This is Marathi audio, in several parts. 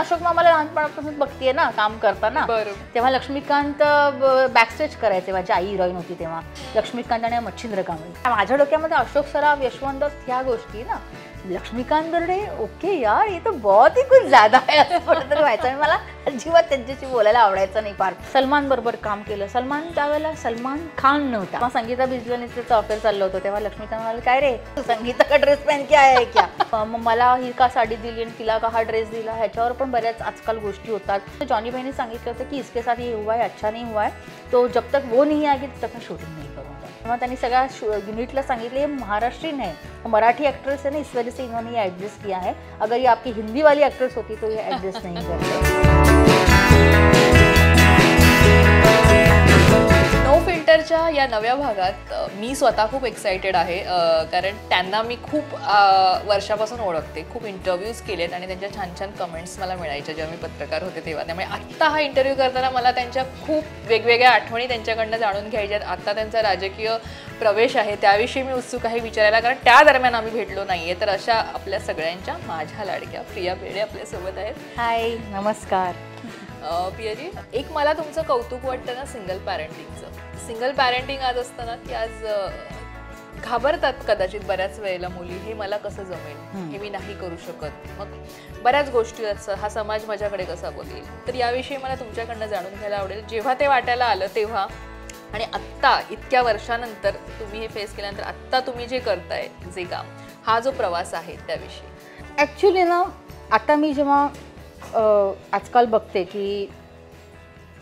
अशोक मामाला लहानपणापासून बघतीये ना काम करताना तेव्हा लक्ष्मीकांत बॅकस्टेज करायचे माझी आई हिरोईन होती तेव्हा लक्ष्मीकांत आणि मच्छिंद्र कांबळे माझ्या डोक्यामध्ये अशोक सराव यशवंत ह्या गोष्टी ना लक्ष्मीकांत बर्डे ओके यार ये तो बहुत ही कुछ ज्यादा आहे असं कुठंतरी व्हायचं आणि मला अजिबात त्यांच्याशी बोलायला आवडायचं नाही फार सलमान बरोबर काम केलं सलमान त्यावेळेला सलमान खान नव्हता मग संगीता त्याचा ऑफर चाललं होतं तेव्हा लक्ष्मीकांत म्हणाले काय रे संगीता का ड्रेस पॅन क्या आहे क्या मग मला ही का साडी दिली आणि तिला का हा ड्रेस दिला ह्याच्यावर पण बऱ्याच आजकाल गोष्टी होतात जॉनी बाईने सांगितलं होतं की इसके साथ हे हुआ है अच्छा नाही हुआ है तो जब तक वो नाही की तब तक शूटिंग नाही करू मग त्यांने सगळ्या शू यूनिटला सांगितले महाराष्ट्रीन है मराठी एक्ट्रेस है ना इस वजह से इन्होंने ये एडजस्ट किया है अगर ये आपकी हिंदी वाली एक्ट्रेस होती तो ये एडजस्ट नहीं करते थिएटरच्या या नव्या भागात मी स्वतः खूप एक्सायटेड आहे कारण त्यांना मी खूप वर्षापासून ओळखते खूप इंटरव्ह्यूज केलेत आणि त्यांच्या छान छान कमेंट्स मला मिळायच्या जेव्हा मी पत्रकार होते तेव्हा त्यामुळे आत्ता हा इंटरव्ह्यू करताना मला त्यांच्या खूप वेगवेगळ्या आठवणी त्यांच्याकडनं जाणून घ्यायच्या आत्ता त्यांचा राजकीय प्रवेश आहे त्याविषयी मी उत्सुक आहे विचारायला कारण त्या दरम्यान आम्ही भेटलो नाही तर अशा आपल्या सगळ्यांच्या माझ्या लाडक्या प्रिया बेडे आपल्यासोबत आहेत हाय नमस्कार प्रियाजी एक मला तुमचं कौतुक वाटतं ना सिंगल पॅरेंटिंगचं सिंगल पॅरेंटिंग आज असताना की आज घाबरतात कदाचित बऱ्याच वेळेला मुली हे मला कसं जमेल हे मी नाही करू शकत मग बऱ्याच गोष्टी असतात हा समाज माझ्याकडे कसा बघेल तर याविषयी मला तुमच्याकडनं जाणून घ्यायला आवडेल जेव्हा ते वाटायला आलं तेव्हा आणि आत्ता इतक्या वर्षानंतर तुम्ही हे फेस केल्यानंतर आत्ता तुम्ही जे करताय जे काम हा जो प्रवास आहे त्याविषयी ॲक्च्युली ना आता मी जेव्हा आजकाल बघते की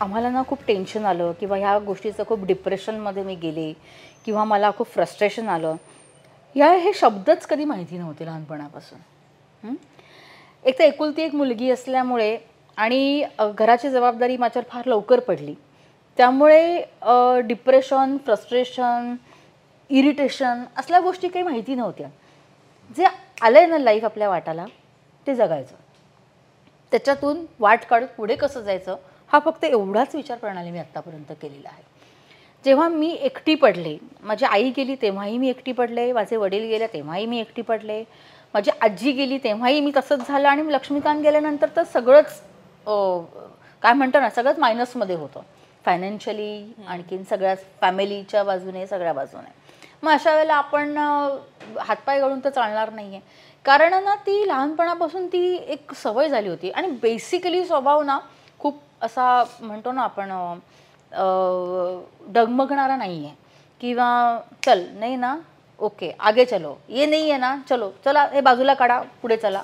आम्हाला ना खूप टेन्शन आलं किंवा ह्या गोष्टीचं खूप डिप्रेशनमध्ये मी गेले किंवा मला खूप फ्रस्ट्रेशन आलं या हे शब्दच कधी माहिती नव्हते लहानपणापासून एक तर एकुलती एक मुलगी असल्यामुळे आणि घराची जबाबदारी माझ्यावर फार लवकर पडली त्यामुळे डिप्रेशन फ्रस्ट्रेशन इरिटेशन असल्या गोष्टी काही माहिती नव्हत्या जे आलं आहे ना लाईफ आपल्या वाटाला ते जगायचं त्याच्यातून वाट काढत पुढे कसं जायचं हा फक्त एवढाच विचार प्रणाली मी आत्तापर्यंत केलेला आहे जेव्हा मी एकटी पडले माझी आई गेली तेव्हाही मी एकटी पडले माझे वडील गेले तेव्हाही मी एकटी पडले माझी आजी गेली तेव्हाही मी तसंच झालं आणि लक्ष्मीकांत गेल्यानंतर तर सगळंच काय म्हणतो ना सगळंच मायनसमध्ये होतं फायनान्शियली आणखीन सगळ्या फॅमिलीच्या बाजूने सगळ्या बाजूने मग अशा वेळेला आपण हातपाय गळून तर चालणार नाही आहे कारण ना ती लहानपणापासून ती एक सवय झाली होती आणि बेसिकली स्वभाव ना असा म्हणतो ना आपण डगमगणारा नाही आहे किंवा चल नाही ना ओके आगे चलो ये नाही आहे ना चलो चला हे बाजूला काढा पुढे चला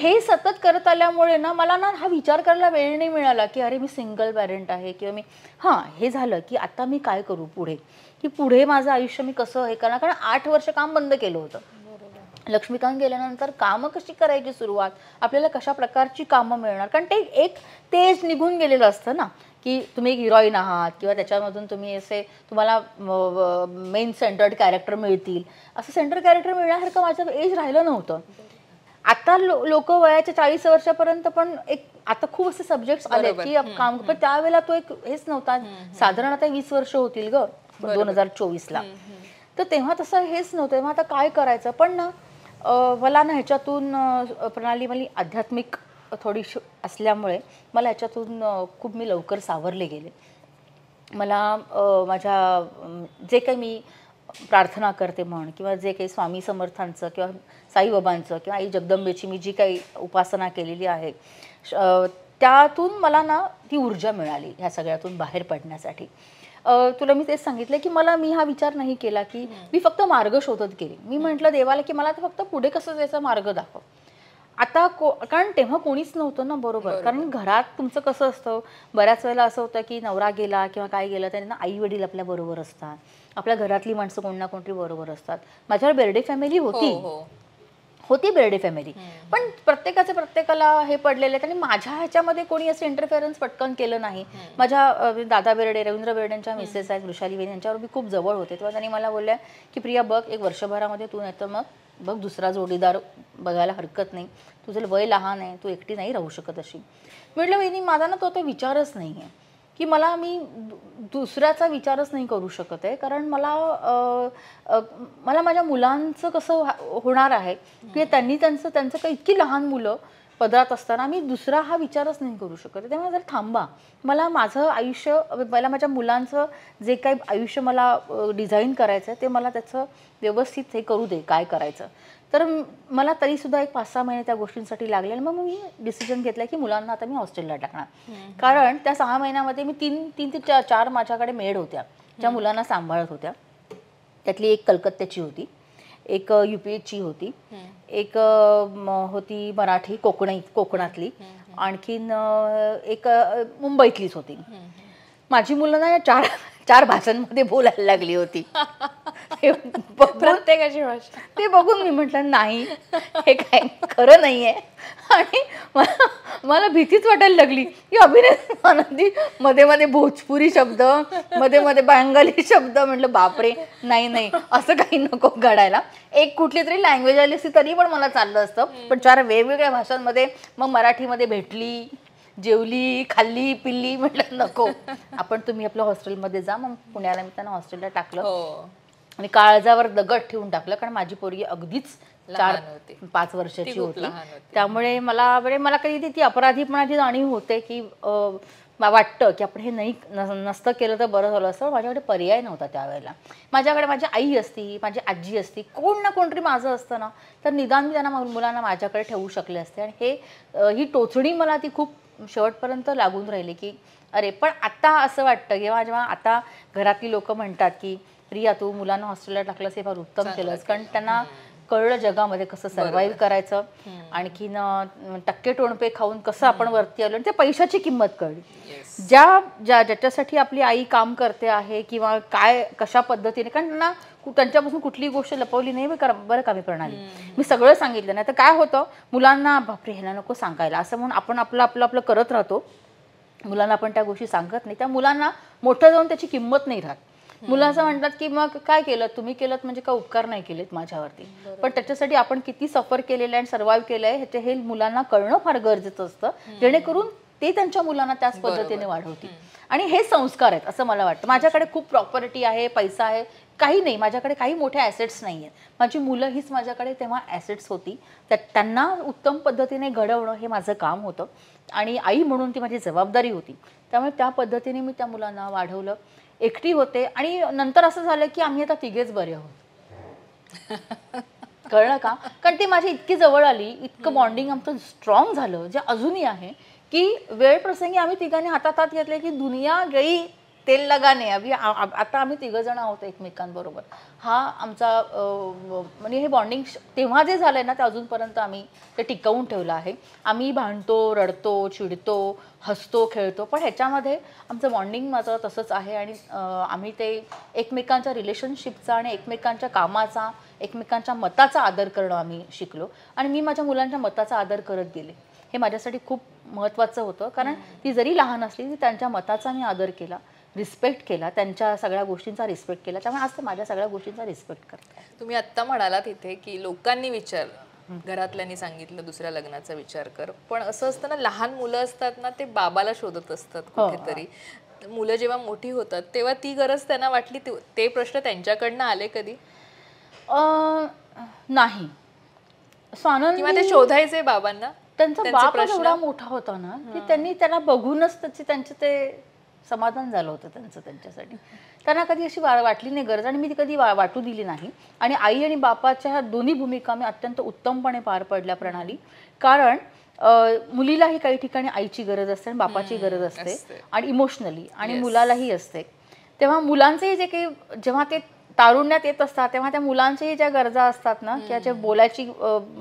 हे सतत करत आल्यामुळे ना मला ना हा विचार करायला वेळ नाही मिळाला की अरे मी सिंगल पॅरेंट आहे किंवा मी हां हे झालं की आता मी काय करू पुढे की पुढे माझं आयुष्य मी कसं हे करणार कारण आठ वर्ष काम बंद केलं होतं लक्ष्मीकांत गेल्यानंतर कामं कशी करायची सुरुवात आपल्याला कशा प्रकारची कामं मिळणार कारण ते एक तेज निघून गेलेलं असतं ना की तुम्ही एक हिरोईन आहात किंवा त्याच्यामधून तुम्ही असे तुम्हाला मेन सेंटर्ड कॅरेक्टर मिळतील असं सेंटर कॅरेक्टर मिळण्यासारखं माझं एज राहिलं नव्हतं आता लो लोक वयाच्या चाळीस वर्षापर्यंत पण एक आता खूप असे सब्जेक्ट आले की काम पण त्यावेळेला तो एक हेच नव्हता साधारण आता वीस वर्ष होतील ग दोन हजार चोवीसला तर तेव्हा तसं हेच नव्हतं तेव्हा आता काय करायचं पण ना मला ना ह्याच्यातून प्रणाली मला म्हणजे आध्यात्मिक थोडीशी असल्यामुळे मला ह्याच्यातून खूप मी लवकर सावरले गेले मला माझ्या जे काही मी प्रार्थना करते म्हण किंवा जे काही स्वामी समर्थांचं किंवा साईबाबांचं किंवा आई जगदंबेची मी जी काही उपासना केलेली आहे त्यातून मला ना ती ऊर्जा मिळाली ह्या सगळ्यातून बाहेर पडण्यासाठी तुला मी तेच सांगितलं की मला मी हा विचार नाही केला की मी फक्त मार्ग शोधत गेली मी म्हटलं देवाला की मला फक्त पुढे कसं जायचा मार्ग दाखव आता को कारण तेव्हा कोणीच नव्हतं ना बरोबर कारण घरात तुमचं कसं असतं बऱ्याच वेळेला असं होतं की नवरा गेला किंवा काय गेला त्यांना आई वडील आपल्या बरोबर असतात आपल्या घरातली माणसं कोण ना कोणतरी बरोबर असतात माझ्यावर बेर्डे फॅमिली हो, होती हो. होती बेर्डे फॅमिली पण प्रत्येकाचे प्रत्येकाला हे पडलेले आहेत आणि माझ्या ह्याच्यामध्ये कोणी असं इंटरफेरन्स पटकन केलं नाही माझ्या दादा बिर्डे रवींद्र यांच्या मिसेस आहेत वृषाली बेन यांच्यावर मी खूप जवळ होते तेव्हा त्यांनी मला बोलल्या की प्रिया बघ एक वर्षभरामध्ये तू नाही तर मग बघ दुसरा जोडीदार बघायला हरकत नाही तुझं वय लहान आहे तू एकटी नाही राहू शकत अशी म्हटलं मी माझा ना तो तो विचारच नाही आहे की मला मी दुसऱ्याचा विचारच नाही करू शकत आहे कारण मला मला माझ्या मुलांचं कसं होणार आहे की त्यांनी त्यांचं त्यांचं काही इतकी लहान मुलं पदरात असताना मी दुसरा हा विचारच नाही करू शकत त्यामुळे जर थांबा मला माझं आयुष्य मला माझ्या मुलांचं जे काही आयुष्य मला डिझाईन करायचं आहे ते मला त्याचं व्यवस्थित हे करू दे काय करायचं तर मला तरीसुद्धा एक पाच सहा महिने त्या गोष्टींसाठी लागले आणि मग मी डिसिजन घेतला की मुलांना आता मी हॉस्टेलला टाकणार कारण त्या सहा महिन्यामध्ये मी तीन तीन ते चार चार माझ्याकडे मेड होत्या ज्या मुलांना सांभाळत होत्या त्यातली एक कलकत्त्याची होती एक युपीची होती एक होती मराठी कोकणी कोकणातली आणखीन एक मुंबईतलीच होती माझी मुलं ना चार चार भाषांमध्ये बोलायला लागली होती ते प्रत्येकाची भाषा ते बघून मी म्हटलं नाही हे काय खरं नाहीये आणि मला भीतीच वाटायला लागली की अभिनेत्री मध्ये मध्ये भोजपुरी शब्द मध्ये मध्ये बंगाली शब्द म्हटलं बापरे नाही नाही असं काही नको घडायला एक कुठली तरी लँग्वेज आली असती तरी पण मला चाललं असतं पण चार वेगवेगळ्या भाषांमध्ये मग मराठीमध्ये भेटली जेवली खाल्ली पिल्ली म्हटलं नको आपण तुम्ही आपल्या हॉस्टेलमध्ये जा मग पुण्याला मी त्यांना हॉस्टेलला टाकलं हो. आणि काळजावर दगड ठेवून टाकलं कारण माझी पोरगी अगदीच चार पाच वर्षाची होती त्यामुळे मला म्हणजे मला कधी ती अपराधीपणाची जाणीव होते की वाटतं की आपण हे नाही नसतं केलं तर बरं झालं असतं माझ्याकडे पर्याय नव्हता त्यावेळेला माझ्याकडे माझी आई असती माझी आजी असती कोण ना कोणतरी माझं असतं ना तर निदान मी त्यांना मुलांना माझ्याकडे ठेवू शकले असते आणि हे ही टोचणी मला ती खूप शेवटपर्यंत लागून राहिली की अरे पण आता असं वाटतं किंवा जेव्हा आता घरातली लोक म्हणतात की प्रिया तू मुलांना हॉस्टेलला टाकलंस हे फार उत्तम केलंस कारण त्यांना कळलं जगामध्ये कसं सर्व्हाइव्ह करायचं आणखीन टक्के टोणपे खाऊन कसं आपण वरती आलो आणि त्या पैशाची किंमत कळली ज्या ज्या ज्याच्यासाठी आपली आई काम करते आहे किंवा काय कशा पद्धतीने कारण त्यांना त्यांच्यापासून कुठलीही गोष्ट लपवली नाही बरं का मी प्रणाली मी सगळं सांगितलं नाही तर काय होतं मुलांना बापरे ह्याला नको सांगायला असं म्हणून आपण आपलं आपलं आपलं करत राहतो मुलांना आपण त्या गोष्टी सांगत नाही त्या मुलांना मोठं जाऊन त्याची किंमत नाही राहत मुलं असं म्हणतात की मग काय केलं तुम्ही केलं म्हणजे काय उपकार नाही केलेत माझ्यावरती पण त्याच्यासाठी आपण किती सफर केलेलं आहे आणि केलं आहे ह्याचे हे मुलांना कळणं फार गरजेचं असतं जेणेकरून ते त्यांच्या मुलांना त्याच पद्धतीने वाढवतील आणि हे संस्कार आहेत असं मला वाटतं माझ्याकडे खूप प्रॉपर्टी आहे पैसा आहे काही नाही माझ्याकडे काही मोठे ॲसेट्स नाही आहेत माझी मुलं हीच माझ्याकडे तेव्हा ॲसेट्स होती तर त्यांना उत्तम पद्धतीने घडवणं हे माझं काम होतं आणि आई म्हणून ती माझी जबाबदारी होती त्यामुळे त्या पद्धतीने मी त्या मुलांना वाढवलं एकटी होते आणि नंतर असं झालं की आम्ही आता तिघेच बरे आहोत कळलं का कारण ती माझी इतकी जवळ आली इतकं बॉन्डिंग आमचं स्ट्रॉंग झालं जे अजूनही आहे की वेळ प्रसंगी आम्ही तिघांनी हातात हात घेतले की दुनिया गई तेल लगाने अभि आता आम्ही जण आहोत एकमेकांबरोबर हा आमचा म्हणजे हे बॉन्डिंग तेव्हा जे झालं आहे ना ते अजूनपर्यंत आम्ही ते टिकवून ठेवलं आहे आम्ही भांडतो रडतो चिडतो हसतो खेळतो पण ह्याच्यामध्ये आमचं बॉन्डिंग माझं तसंच आहे आणि आम्ही ते एकमेकांच्या रिलेशनशिपचा आणि एकमेकांच्या कामाचा एकमेकांच्या मताचा आदर करणं आम्ही शिकलो आणि मी माझ्या मुलांच्या मताचा आदर करत गेले हे माझ्यासाठी खूप महत्त्वाचं होतं कारण ती जरी लहान असली तरी त्यांच्या मताचा मी आदर केला रिस्पेक्ट केला त्यांच्या सगळ्या गोष्टींचा रिस्पेक्ट केला त्यामुळे आज ते माझ्या सगळ्या गोष्टींचा रिस्पेक्ट करतात तुम्ही आत्ता म्हणालात इथे की लोकांनी विचार घरातल्यांनी सांगितलं दुसऱ्या लग्नाचा विचार कर पण असं असतं ना लहान मुलं असतात ना ते बाबाला शोधत असतात हो, कुठेतरी हो. मुलं जेव्हा मोठी होतात तेव्हा ती गरज त्यांना वाटली ते प्रश्न त्यांच्याकडनं आले कधी नाही ते शोधायचे बाबांना त्यांचा बाप एवढा मोठा होता ना की त्यांनी त्याला बघूनच त्याचे त्यांचे ते समाधान झालं होतं त्यांचं त्यांच्यासाठी त्यांना कधी अशी वा वाटली नाही गरज आणि मी कधी वा वाटू दिली नाही आणि आई आणि बापाच्या ह्या दोन्ही भूमिका मी अत्यंत उत्तमपणे पार पडल्या प्रणाली कारण मुलीलाही काही ठिकाणी आईची गरज असते आणि बापाची गरज असते आणि इमोशनली आणि मुलालाही असते तेव्हा मुलांचेही जे काही जेव्हा ते तारुण्यात येत असतात तेव्हा त्या मुलांच्याही ज्या गरजा असतात ना किंवा ज्या बोलायची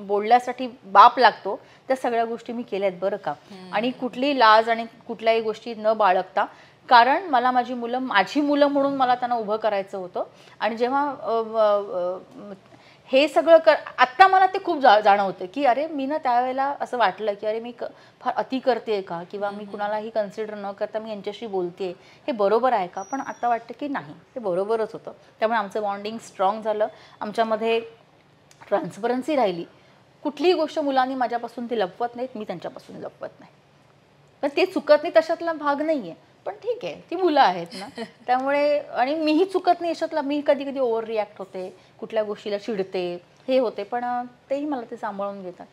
बोलण्यासाठी बाप लागतो त्या सगळ्या गोष्टी मी केल्या आहेत बरं का आणि कुठलीही लाज आणि कुठल्याही गोष्टी न बाळगता कारण मला माझी मुलं माझी मुलं म्हणून मला त्यांना उभं करायचं होतं आणि जेव्हा हे सगळं कर आत्ता मला ते खूप जा जाणवतं की अरे मी ना त्यावेळेला असं वाटलं की अरे मी क फार अति करते का किंवा मी कुणालाही कन्सिडर न करता मी यांच्याशी बोलते हे बरोबर आहे का पण आता वाटतं की नाही ते बरोबरच होतं त्यामुळे आमचं बॉन्डिंग स्ट्रॉंग झालं आमच्यामध्ये ट्रान्सपरन्सी राहिली कुठलीही गोष्ट मुलांनी माझ्यापासून ते लपवत नाहीत मी त्यांच्यापासून लपवत नाही पण ते चुकत नाही तशातला भाग नाही आहे पण ठीक आहे ती मुलं आहेत ना त्यामुळे आणि मीही चुकत नाही यशातला मी कधी कधी ओव्हर रिॲक्ट होते कुठल्या गोष्टीला चिडते हे होते पण तेही मला ते सांभाळून घेतात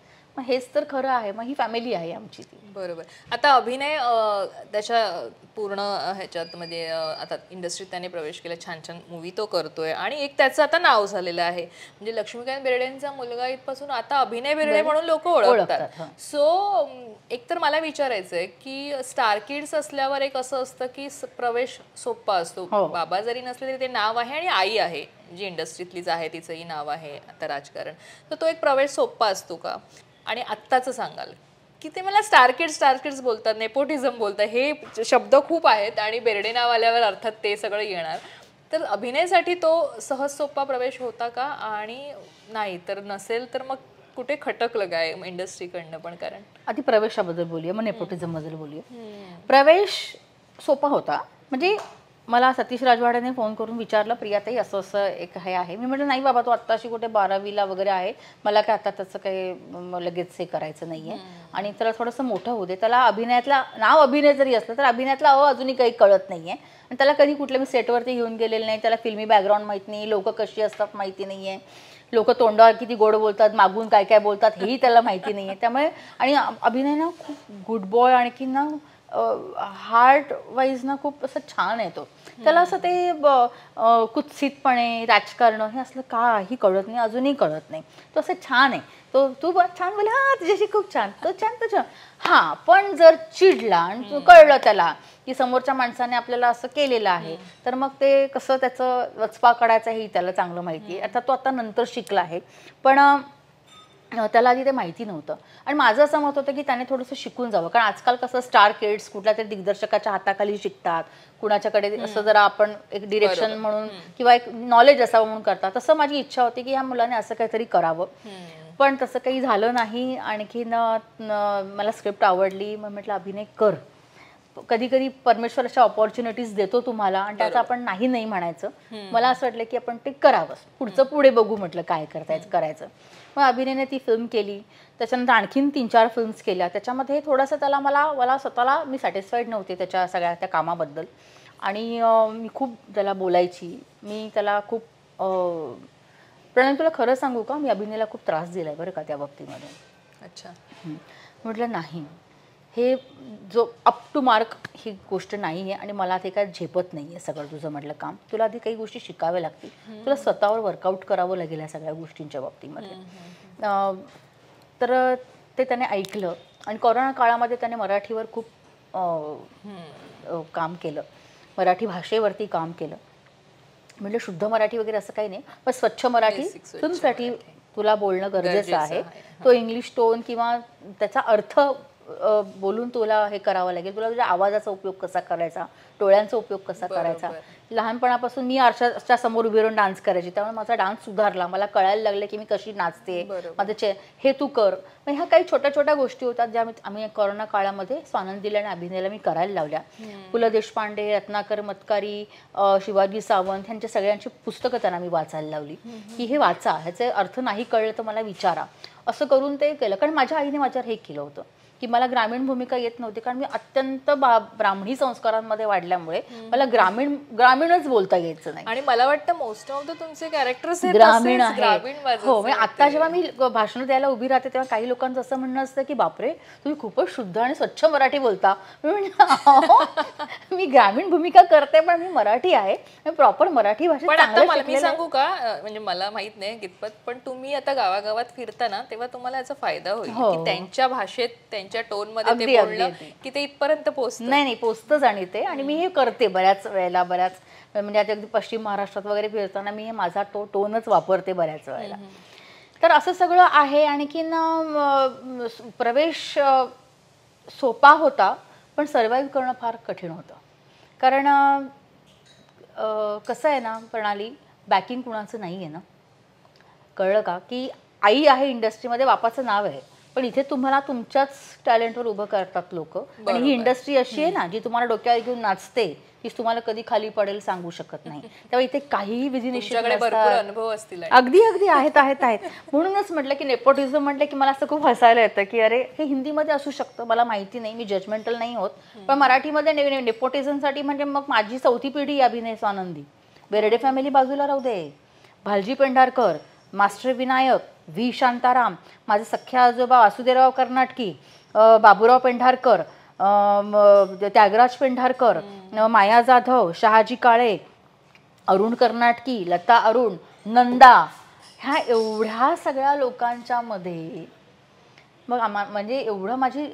हेच तर खरं आहे मग ही फॅमिली आहे आमची ती बरोबर आता अभिनय त्याच्या पूर्ण ह्याच्यात मध्ये म्हणजे, आता इंडस्ट्रीत त्याने प्रवेश केला छान छान मूवी तो करतोय आणि एक त्याचं आता नाव झालेलं आहे म्हणजे लक्ष्मीकांत बेर्डेंचा मुलगा इथपासून आता अभिनय बेर्डे म्हणून लोक ओळखतात सो एकतर मला विचारायचंय की स्टार किड्स असल्यावर एक असं असतं की प्रवेश सोपा असतो हो. बाबा जरी नसले तरी ते नाव आहे आणि आई आहे जी इंडस्ट्रीतलीच आहे तिचंही नाव आहे आता राजकारण तर तो एक प्रवेश सोपा असतो का आणि आत्ताचं सांगाल की ते मला स्टारकिड्स स्टारकिड्स बोलतात नेपोटिझम बोलतात हे शब्द खूप आहेत आणि बेर्डे नाव आल्यावर अर्थात ते सगळं येणार तर अभिनयसाठी तो सहज सोपा प्रवेश होता का आणि नाही तर नसेल तर मग कुठे खटकलं काय इंडस्ट्रीकडनं पण कारण आधी प्रवेशाबद्दल बोलूया मग नेपोटिझमबद्दल बोलूया प्रवेश सोपा होता म्हणजे मला सतीश राजवाड्याने फोन करून विचारलं प्रियाताई असं असं एक हे आहे मी म्हटलं नाही बाबा तो आत्ताशी कुठे बारावीला वगैरे आहे मला काय आता त्याचं काही लगेच हे करायचं नाही आहे आणि त्याला थोडंसं मोठं होऊ दे त्याला अभिनयातला नाव अभिनय जरी असलं तर अभिनयातला अ अजूनही काही कळत नाही आहे आणि त्याला कधी कुठल्या मी सेटवरती घेऊन गेलेलं नाही त्याला फिल्मी बॅकग्राऊंड माहीत नाही लोकं कशी असतात माहिती नाही आहे लोक तोंडावर किती गोड बोलतात मागून काय काय बोलतात हेही त्याला माहिती नाही आहे त्यामुळे आणि अभिनय ना खूप गुड बॉय आणखी ना हार्ट वाईज ना खूप असं छान येतो त्याला असं ते कुत्सितपणे राजकारण हे असलं काही कळत नाही अजूनही कळत नाही तो असं छान आहे तो तू छान बोल हा तुझ्याशी खूप छान तो छान तो छान हां पण जर चिडला आणि कळलं त्याला की समोरच्या माणसाने आपल्याला असं केलेलं आहे तर मग ते कसं त्याचं वचपा काढायचं हे त्याला चांगलं माहिती आहे आता तो आता नंतर शिकला आहे पण त्याला आधी ते माहिती नव्हतं आणि माझं असं मत होतं की त्याने थोडंसं शिकून जावं कारण आजकाल कसं स्टार किड्स कुठल्या तरी दिग्दर्शकाच्या हाताखाली शिकतात कुणाच्याकडे असं जरा आपण एक डिरेक्शन म्हणून किंवा एक नॉलेज असावं म्हणून करतात तसं माझी इच्छा होती की ह्या मुलाने असं काहीतरी करावं पण तसं काही झालं नाही आणखीन मला स्क्रिप्ट आवडली मग म्हटलं अभिनय कर कधी कधी परमेश्वर अशा ऑपॉर्च्युनिटीज देतो तुम्हाला आणि त्याचं आपण नाही नाही म्हणायचं मला असं वाटलं की आपण ते करावं पुढचं पुढे बघू म्हटलं काय करतायचं करायचं मग अभिनयने ती फिल्म केली त्याच्यानंतर आणखीन तीन चार फिल्म्स केल्या त्याच्यामध्ये थोडंसं त्याला मला मला स्वतःला मी सॅटिस्फाईड नव्हते त्याच्या सगळ्या त्या कामाबद्दल आणि मी खूप त्याला बोलायची मी त्याला खूप प्रणय तुला खरं सांगू का मी अभिनयला खूप त्रास दिला आहे बरं का त्या बाबतीमध्ये अच्छा म्हटलं नाही हे जो अप टू मार्क ही गोष्ट नाही आहे आणि मला ते काय झेपत नाही आहे सगळं तुझं म्हटलं काम तुला आधी काही गोष्टी शिकाव्या लागतील तुला स्वतःवर वर्कआउट करावं लागेल या सगळ्या गोष्टींच्या बाबतीमध्ये तर ते त्याने ऐकलं आणि कोरोना काळामध्ये त्याने मराठीवर खूप काम केलं मराठी भाषेवरती काम केलं म्हणजे शुद्ध मराठी वगैरे असं काही नाही पण स्वच्छ मराठी तुमसाठी तुला बोलणं गरजेचं आहे तो इंग्लिश टोन किंवा त्याचा अर्थ बोलून तुला हे करावं लागेल तुला तुझ्या आवाजाचा उपयोग कसा करायचा डोळ्यांचा उपयोग कसा करायचा लहानपणापासून मी आरशाच्या समोर उभी राहून डान्स करायची त्यामुळे माझा डान्स सुधारला मला कळायला लागले की मी कशी नाचते माझं चे हे तू कर मग ह्या काही छोट्या छोट्या गोष्टी होतात ज्या आम्ही कोरोना काळामध्ये स्वानंदीला आणि अभिनयला मी करायला लावल्या पु ल देशपांडे रत्नाकर मत्कारी शिवाजी सावंत यांच्या सगळ्यांची पुस्तकं त्यांना मी वाचायला लावली की हे वाचा ह्याचे अर्थ नाही कळलं तर मला विचारा असं करून ते केलं कारण माझ्या आईने माझ्यावर हे केलं होतं की मला ग्रामीण भूमिका येत नव्हती कारण मी अत्यंत ब्राह्मणी संस्कारांमध्ये वाढल्यामुळे मला ग्रामीण ग्रामीणच बोलता यायचं नाही आणि मला वाटतं मोस्ट ऑफ द तुमचे कॅरेक्टर्स ग्रामीण आहे हो म्हणजे आता जेव्हा मी भाषण द्यायला उभी राहते तेव्हा काही लोकांचं असं म्हणणं असतं की बापरे तुम्ही खूपच शुद्ध आणि स्वच्छ मराठी बोलता मी मी ग्रामीण भूमिका करते पण मी मराठी आहे प्रॉपर मराठी भाषा मी सांगू का म्हणजे मला माहित नाही कितपत पण तुम्ही आता गावागावात फिरताना तेव्हा तुम्हाला याचा फायदा होईल हो. त्यांच्या भाषेत त्यांच्या मध्ये ते की ते इथपर्यंत पोहोचत नाही नाही पोचतच आणि ते आणि मी हे करते बऱ्याच वेळेला बऱ्याच म्हणजे आता अगदी पश्चिम महाराष्ट्रात वगैरे फिरताना मी हे माझा तो टोनच वापरते बऱ्याच वेळेला तर असं सगळं आहे आणखीन प्रवेश सोपा होता पण सर्वाईव्ह करणं फार कठीण होतं कारण कसं आहे ना प्रणाली बॅकिंग कुणाचं नाही आहे ना कळलं का की आई आहे इंडस्ट्रीमध्ये बापाचं नाव आहे पण इथे तुम्हाला तुमच्याच टॅलेंटवर उभं करतात लोक आणि ही इंडस्ट्री अशी आहे ना जी तुम्हाला डोक्यावर घेऊन नाचते की तुम्हाला कधी खाली पडेल सांगू शकत नाही तेव्हा इथे काहीही विधी अनुभव असतील अगदी अगदी आहेत आहेत आहेत म्हणूनच म्हटलं की नेपोटिझम म्हटलं की मला असं खूप हसायला येतं की अरे हे हिंदीमध्ये असू शकतं मला माहिती नाही मी जजमेंटल नाही होत पण मराठीमध्ये नेपोटिझमसाठी म्हणजे मग माझी चौथी पिढी अभिनय स्वानंदी बेरडे फॅमिली बाजूला राहू दे भालजी पेंढारकर मास्टर विनायक व्ही शांताराम माझे सख्ख्या आजोबा वासुदेवराव कर्नाटकी बाबूराव पेंढारकर त्यागराज पेंढारकर माया जाधव शहाजी काळे अरुण कर्नाटकी लता अरुण नंदा ह्या एवढ्या सगळ्या लोकांच्या मध्ये मग आम्हा म्हणजे एवढं माझी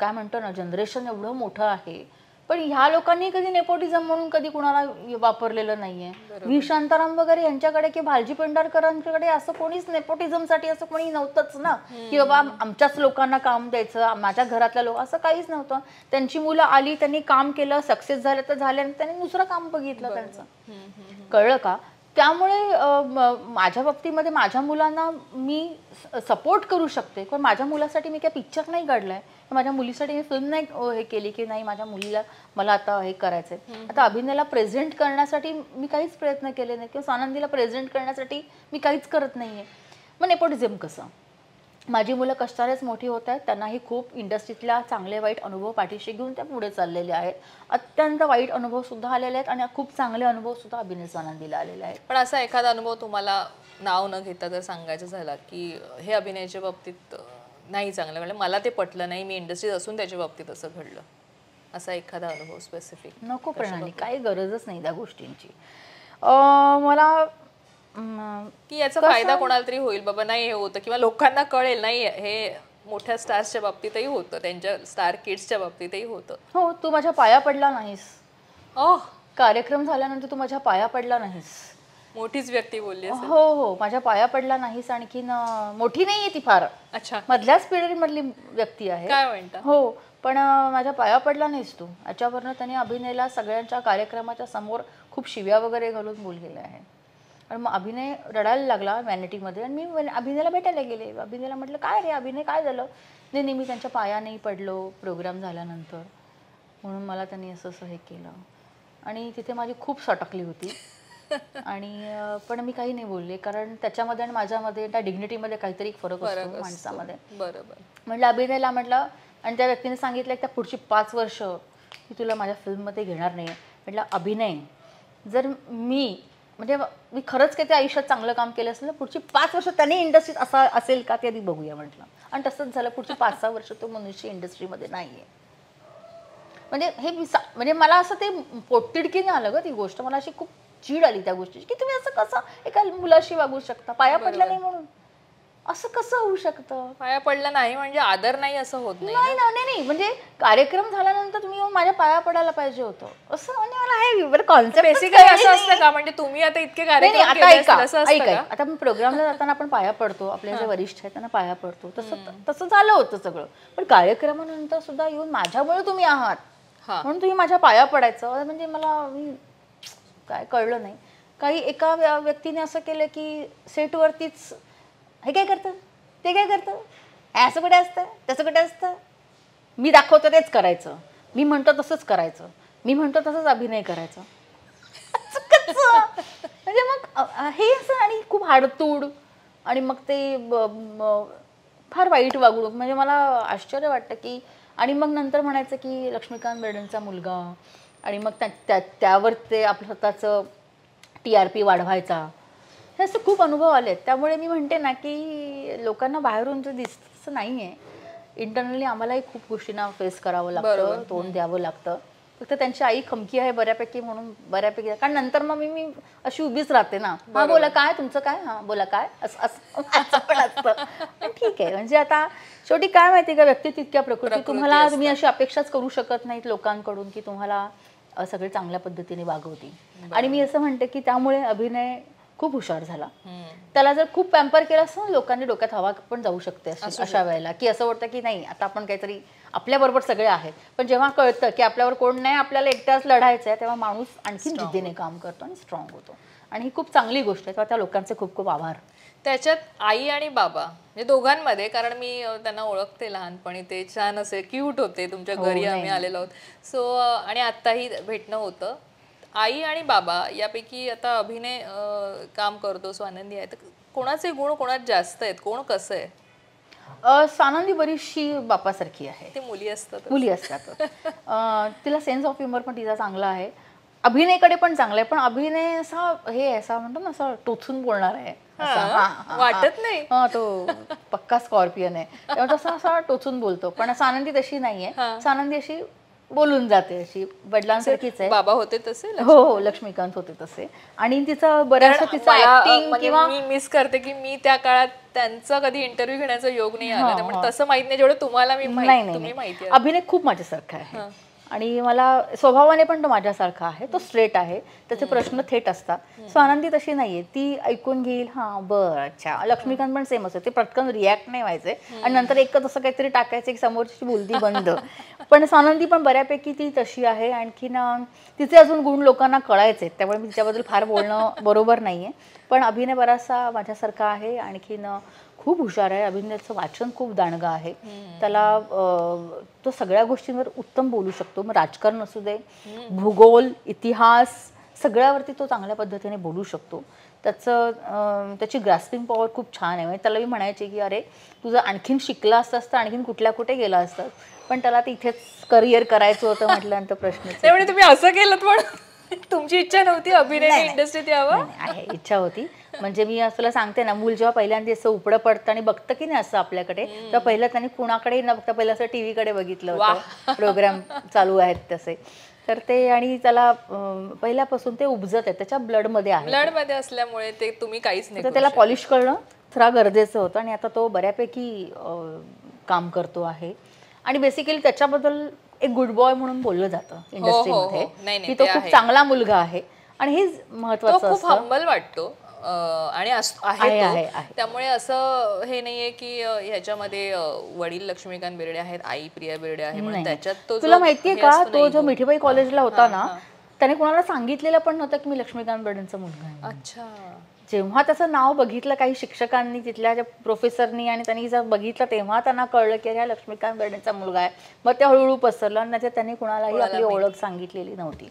काय म्हणतो ना जनरेशन एवढं मोठं आहे पण ह्या लोकांनी कधी नेपोटिझम म्हणून कधी कुणाला वापरलेलं नाहीये व्ही शांताराम वगैरे यांच्याकडे की भालजी पेंढारकरांकडे असं कोणीच नेपोटिझम साठी असं कोणी नव्हतंच ना की बाबा आमच्याच लोकांना काम द्यायचं माझ्या घरातल्या लोक असं काहीच नव्हतं त्यांची मुलं आली त्यांनी काम केलं सक्सेस झालं तर झालं त्यांनी दुसरं काम बघितलं त्यांचं कळलं का त्यामुळे माझ्या बाबतीमध्ये माझ्या मुलांना मी सपोर्ट करू शकते पण माझ्या मुलासाठी मी काय पिक्चर नाही काढलाय माझ्या मुलीसाठी मी फिल्म नाही हे केली की नाही माझ्या मुलीला मला आता हे करायचंय आता अभिनयाला प्रेझेंट करण्यासाठी मी काहीच प्रयत्न केले नाही किंवा सानंदीला प्रेझेंट करण्यासाठी मी काहीच करत नाहीये मग नेपोटिझम कसं माझी मुलं कष्टानेच मोठी होत आहेत त्यांनाही खूप इंडस्ट्रीतल्या चांगले वाईट अनुभव पाठीशी घेऊन त्या पुढे चाललेले आहेत अत्यंत वाईट अनुभव सुद्धा आलेले आहेत आणि खूप चांगले अनुभव सुद्धा अभिनय दिला आलेले आहेत पण असा एखादा अनुभव तुम्हाला नाव न घेता जर सांगायचं झाला की हे अभिनयाच्या बाबतीत नाही चांगलं म्हणजे मला ते पटलं नाही मी इंडस्ट्रीत असून त्याच्या बाबतीत असं घडलं असा एखादा अनुभव स्पेसिफिक नको प्रणाली काही गरजच नाही त्या गोष्टींची मला की याचा फायदा कोणाला तरी होईल बाबा नाही हे होतं किंवा लोकांना कळेल नाही हे मोठ्या स्टार्सच्या बाबतीतही होतं त्यांच्या स्टार किड्सच्या बाबतीतही होतं हो तू माझ्या पाया पडला नाहीस ओह कार्यक्रम झाल्यानंतर तू माझ्या पाया पडला नाहीस मोठीच व्यक्ती बोलली हो हो माझ्या पाया पडला नाहीस आणखीन मोठी नाहीये ती फार अच्छा मधल्याच पिढी मधली व्यक्ती आहे काय म्हणता हो पण माझ्या पाया पडला नाहीस तू याच्यावरनं त्यांनी अभिनयला सगळ्यांच्या कार्यक्रमाच्या समोर खूप शिव्या वगैरे घालून बोल गेले आहे पण मग अभिनय रडायला लागला वॅनिटीमध्ये आणि मी अभिनयला भेटायला गेले अभिनयला म्हटलं काय रे अभिनय काय झालं नाही नाही मी त्यांच्या पायानेही पडलो प्रोग्राम झाल्यानंतर म्हणून मला त्यांनी असं असं हे केलं आणि तिथे माझी खूप सटकली होती आणि पण मी काही नाही बोलले कारण त्याच्यामध्ये आणि माझ्यामध्ये त्या डिग्निटीमध्ये काहीतरी फरक असतो माणसामध्ये बरोबर म्हटलं अभिनयला म्हटलं आणि त्या व्यक्तीने सांगितलं की त्या पुढची पाच वर्ष मी तुला माझ्या फिल्ममध्ये घेणार नाही म्हटलं अभिनय जर मी म्हणजे मी खरंच काही ते आयुष्यात चांगलं काम केलं असेल ना पुढची पाच वर्ष त्याने इंडस्ट्रीत असा असेल का ते आधी बघूया म्हटलं आणि तसंच झालं पुढची पाच सहा वर्ष तो मनुष्य इंडस्ट्रीमध्ये नाही आहे म्हणजे हे विसा म्हणजे मला असं ते नाही आलं गं ती गोष्ट मला अशी खूप चीड आली त्या गोष्टीची की तुम्ही असं कसं एका मुलाशी वागू शकता पाया पडला नाही म्हणून असं कसं होऊ शकतं पाया पडलं नाही म्हणजे आदर नाही असं होत नाही नाही नाही म्हणजे कार्यक्रम झाल्यानंतर तुम्ही माझ्या पाया पडायला पाहिजे होतं असं म्हणजे मला आहे कॉन्सेप्ट असं असतं का म्हणजे तुम्ही आता इतके कार्यक्रम आता प्रोग्रामला जाताना आपण पाया पडतो आपले जे वरिष्ठ आहेत त्यांना पाया पडतो तसं तसं झालं होतं सगळं पण कार्यक्रमानंतर सुद्धा येऊन माझ्यामुळे तुम्ही आहात म्हणून तुम्ही माझ्या पाया पडायचं म्हणजे मला काय कळलं नाही काही एका व्यक्तीने असं केलं की सेटवरतीच हे काय करतं ते काय करतं असं कुठे असतं तसं कुठे असतं मी दाखवतो तेच करायचं मी म्हणतो तसंच करायचं मी म्हणतो तसंच अभिनय करायचं म्हणजे मग हे असं आणि खूप हाडतूड आणि मग ते फार वाईट वागणूक म्हणजे मला आश्चर्य वाटतं की आणि मग नंतर म्हणायचं की लक्ष्मीकांत बेर्डेंचा मुलगा आणि मग त्या त्यावर ते आपलं स्वतःचं टी आर पी वाढवायचा हे असं खूप अनुभव आले त्यामुळे मी म्हणते ना की लोकांना बाहेरून जे दिसत असं नाही आहे इंटरनली आम्हालाही खूप गोष्टींना फेस करावं लागतं तोंड द्यावं लागतं फक्त त्यांची आई खमकी आहे बऱ्यापैकी म्हणून बऱ्यापैकी कारण नंतर मग मी मी अशी उभीच राहते ना हा बोला काय तुमचं काय हा बोला काय असं असं ठीक आहे म्हणजे आता शेवटी काय माहिती का व्यक्ती तितक्या प्रकृती तुम्हाला मी अशी अपेक्षाच करू शकत नाहीत लोकांकडून की तुम्हाला सगळे चांगल्या पद्धतीने वागवतील आणि मी असं म्हणते की त्यामुळे अभिनय खूप हुशार झाला त्याला जर खूप पॅम्पर केलं असं लोकांनी डोक्यात हवा पण जाऊ शकते अशा वेळेला की असं वाटतं की नाही आता आपण काहीतरी आपल्याबरोबर सगळे आहेत पण जेव्हा कळतं की आपल्यावर कोण नाही आपल्याला एकट्याच लढायचं आहे तेव्हा माणूस आणखी जिद्दीने काम करतो आणि स्ट्रॉंग होतो आणि ही खूप चांगली गोष्ट आहे तेव्हा त्या लोकांचे खूप खूप आभार त्याच्यात आई आणि बाबा म्हणजे दोघांमध्ये कारण मी त्यांना ओळखते लहानपणी ते छान असे क्यूट होते तुमच्या हो, घरी आम्ही आलेलो आहोत सो आणि आत्ताही भेटणं होतं आई आणि बाबा यापैकी आता अभिनय काम करतो सो आनंदी आहे तर कोणाचे गुण कोणात जास्त आहेत कोण कसं आहे सानंदी बरीचशी बापासारखी आहे ते मुली असतात मुली असतात तिला सेन्स ऑफ ह्युमर पण तिचा चांगला आहे अभिनयकडे पण चांगला आहे पण अभिनय असा हे असा म्हणतो ना असा टोचून बोलणार आहे वाटत नाही हा तो पक्का स्कॉर्पियन आहे तसा असा टोचून बोलतो पण सानंदी तशी नाहीये सानंदी अशी बोलून जाते अशी वडिलांसारखीच आहे बाबा होते तसे हो हो लक्ष्मीकांत होते तसे आणि तिचा बऱ्याचशा तिचा म्हणजे किंवा मी मिस करते की मी त्या काळात त्यांचा कधी इंटरव्ह्यू घेण्याचा योग नाही आला तसं माहित नाही जेवढं तुम्हाला मी माहिती अभिनय खूप माझ्यासारखा आहे आणि मला स्वभावाने पण तो माझ्यासारखा आहे तो स्ट्रेट आहे त्याचे प्रश्न थेट असतात सो आनंदी तशी नाहीये ती ऐकून घेईल हा बरं अच्छा लक्ष्मीकांत पण सेम असतो ते पटकन रिॲक्ट नाही व्हायचे आणि नंतर एकच असं काहीतरी टाकायचं की समोरची बोलती बंद पण सोनंदी पण बऱ्यापैकी ती तशी आहे आणखीन तिचे अजून गुण लोकांना कळायचे त्यामुळे मी तिच्याबद्दल फार बोलणं बरोबर नाहीये पण अभिनय बराचसा माझ्यासारखा आहे आणखीन खूप हुशार आहे अभिनंदनचं वाचन खूप दाणगा आहे त्याला तो सगळ्या गोष्टींवर उत्तम बोलू शकतो मग राजकारण असू दे भूगोल इतिहास सगळ्यावरती तो चांगल्या पद्धतीने बोलू शकतो त्याचं त्याची ग्रास्पिंग पॉवर खूप छान आहे म्हणजे त्याला मी म्हणायचे की अरे तुझं आणखीन शिकला असतास तर आणखीन कुठल्या कुठे गेला असतास पण त्याला तिथेच करिअर करायचं होतं म्हटल्यानंतर प्रश्न तुम्ही असं केलं पण तुमची इच्छा नव्हती अभिनय इंडस्ट्रीत यावं आहे इच्छा होती म्हणजे मी असं तुला सांगते ना मूल जेव्हा पहिल्यांदा असं उपडं पडतं आणि बघतं की नाही असं आपल्याकडे तर पहिलं त्यांनी कुणाकडे न बघता पहिलं असं कडे बघितलं होतं प्रोग्राम चालू आहेत तसे तर ते आणि त्याला पहिल्यापासून ते उपजत आहे त्याच्या ब्लडमध्ये आहे ब्लड मध्ये असल्यामुळे ते तुम्ही काहीच नाही तर त्याला पॉलिश करणं थोडा गरजेचं होतं आणि आता तो बऱ्यापैकी काम करतो आहे आणि बेसिकली त्याच्याबद्दल एक गुड बॉय म्हणून बोललं जातं इंडस्ट्रीमध्ये हो, हो, हो. की तो खूप चांगला मुलगा आहे आणि हे महत्वाचं खूप हंबल वाटतो आणि आहे त्यामुळे असं हे नाहीये की ह्याच्यामध्ये वडील लक्ष्मीकांत बिर्डे आहेत आई प्रिया बिर्डे आहे म्हणून त्याच्यात तुला माहितीये का तो जो मिठीबाई कॉलेजला होता ना त्याने कोणाला सांगितलेलं पण नव्हतं की मी लक्ष्मीकांत बिर्डेंचा मुलगा अच्छा जेव्हा त्याचं नाव बघितलं काही शिक्षकांनी तिथल्या प्रोफेसरनी आणि त्यांनी जर बघितलं तेव्हा त्यांना कळलं की ह्या लक्ष्मीकांत बेर्डेचा मुलगा आहे मग ते हळूहळू पसरलं आणि त्यांनी कुणालाही आपली ओळख सांगितलेली नव्हती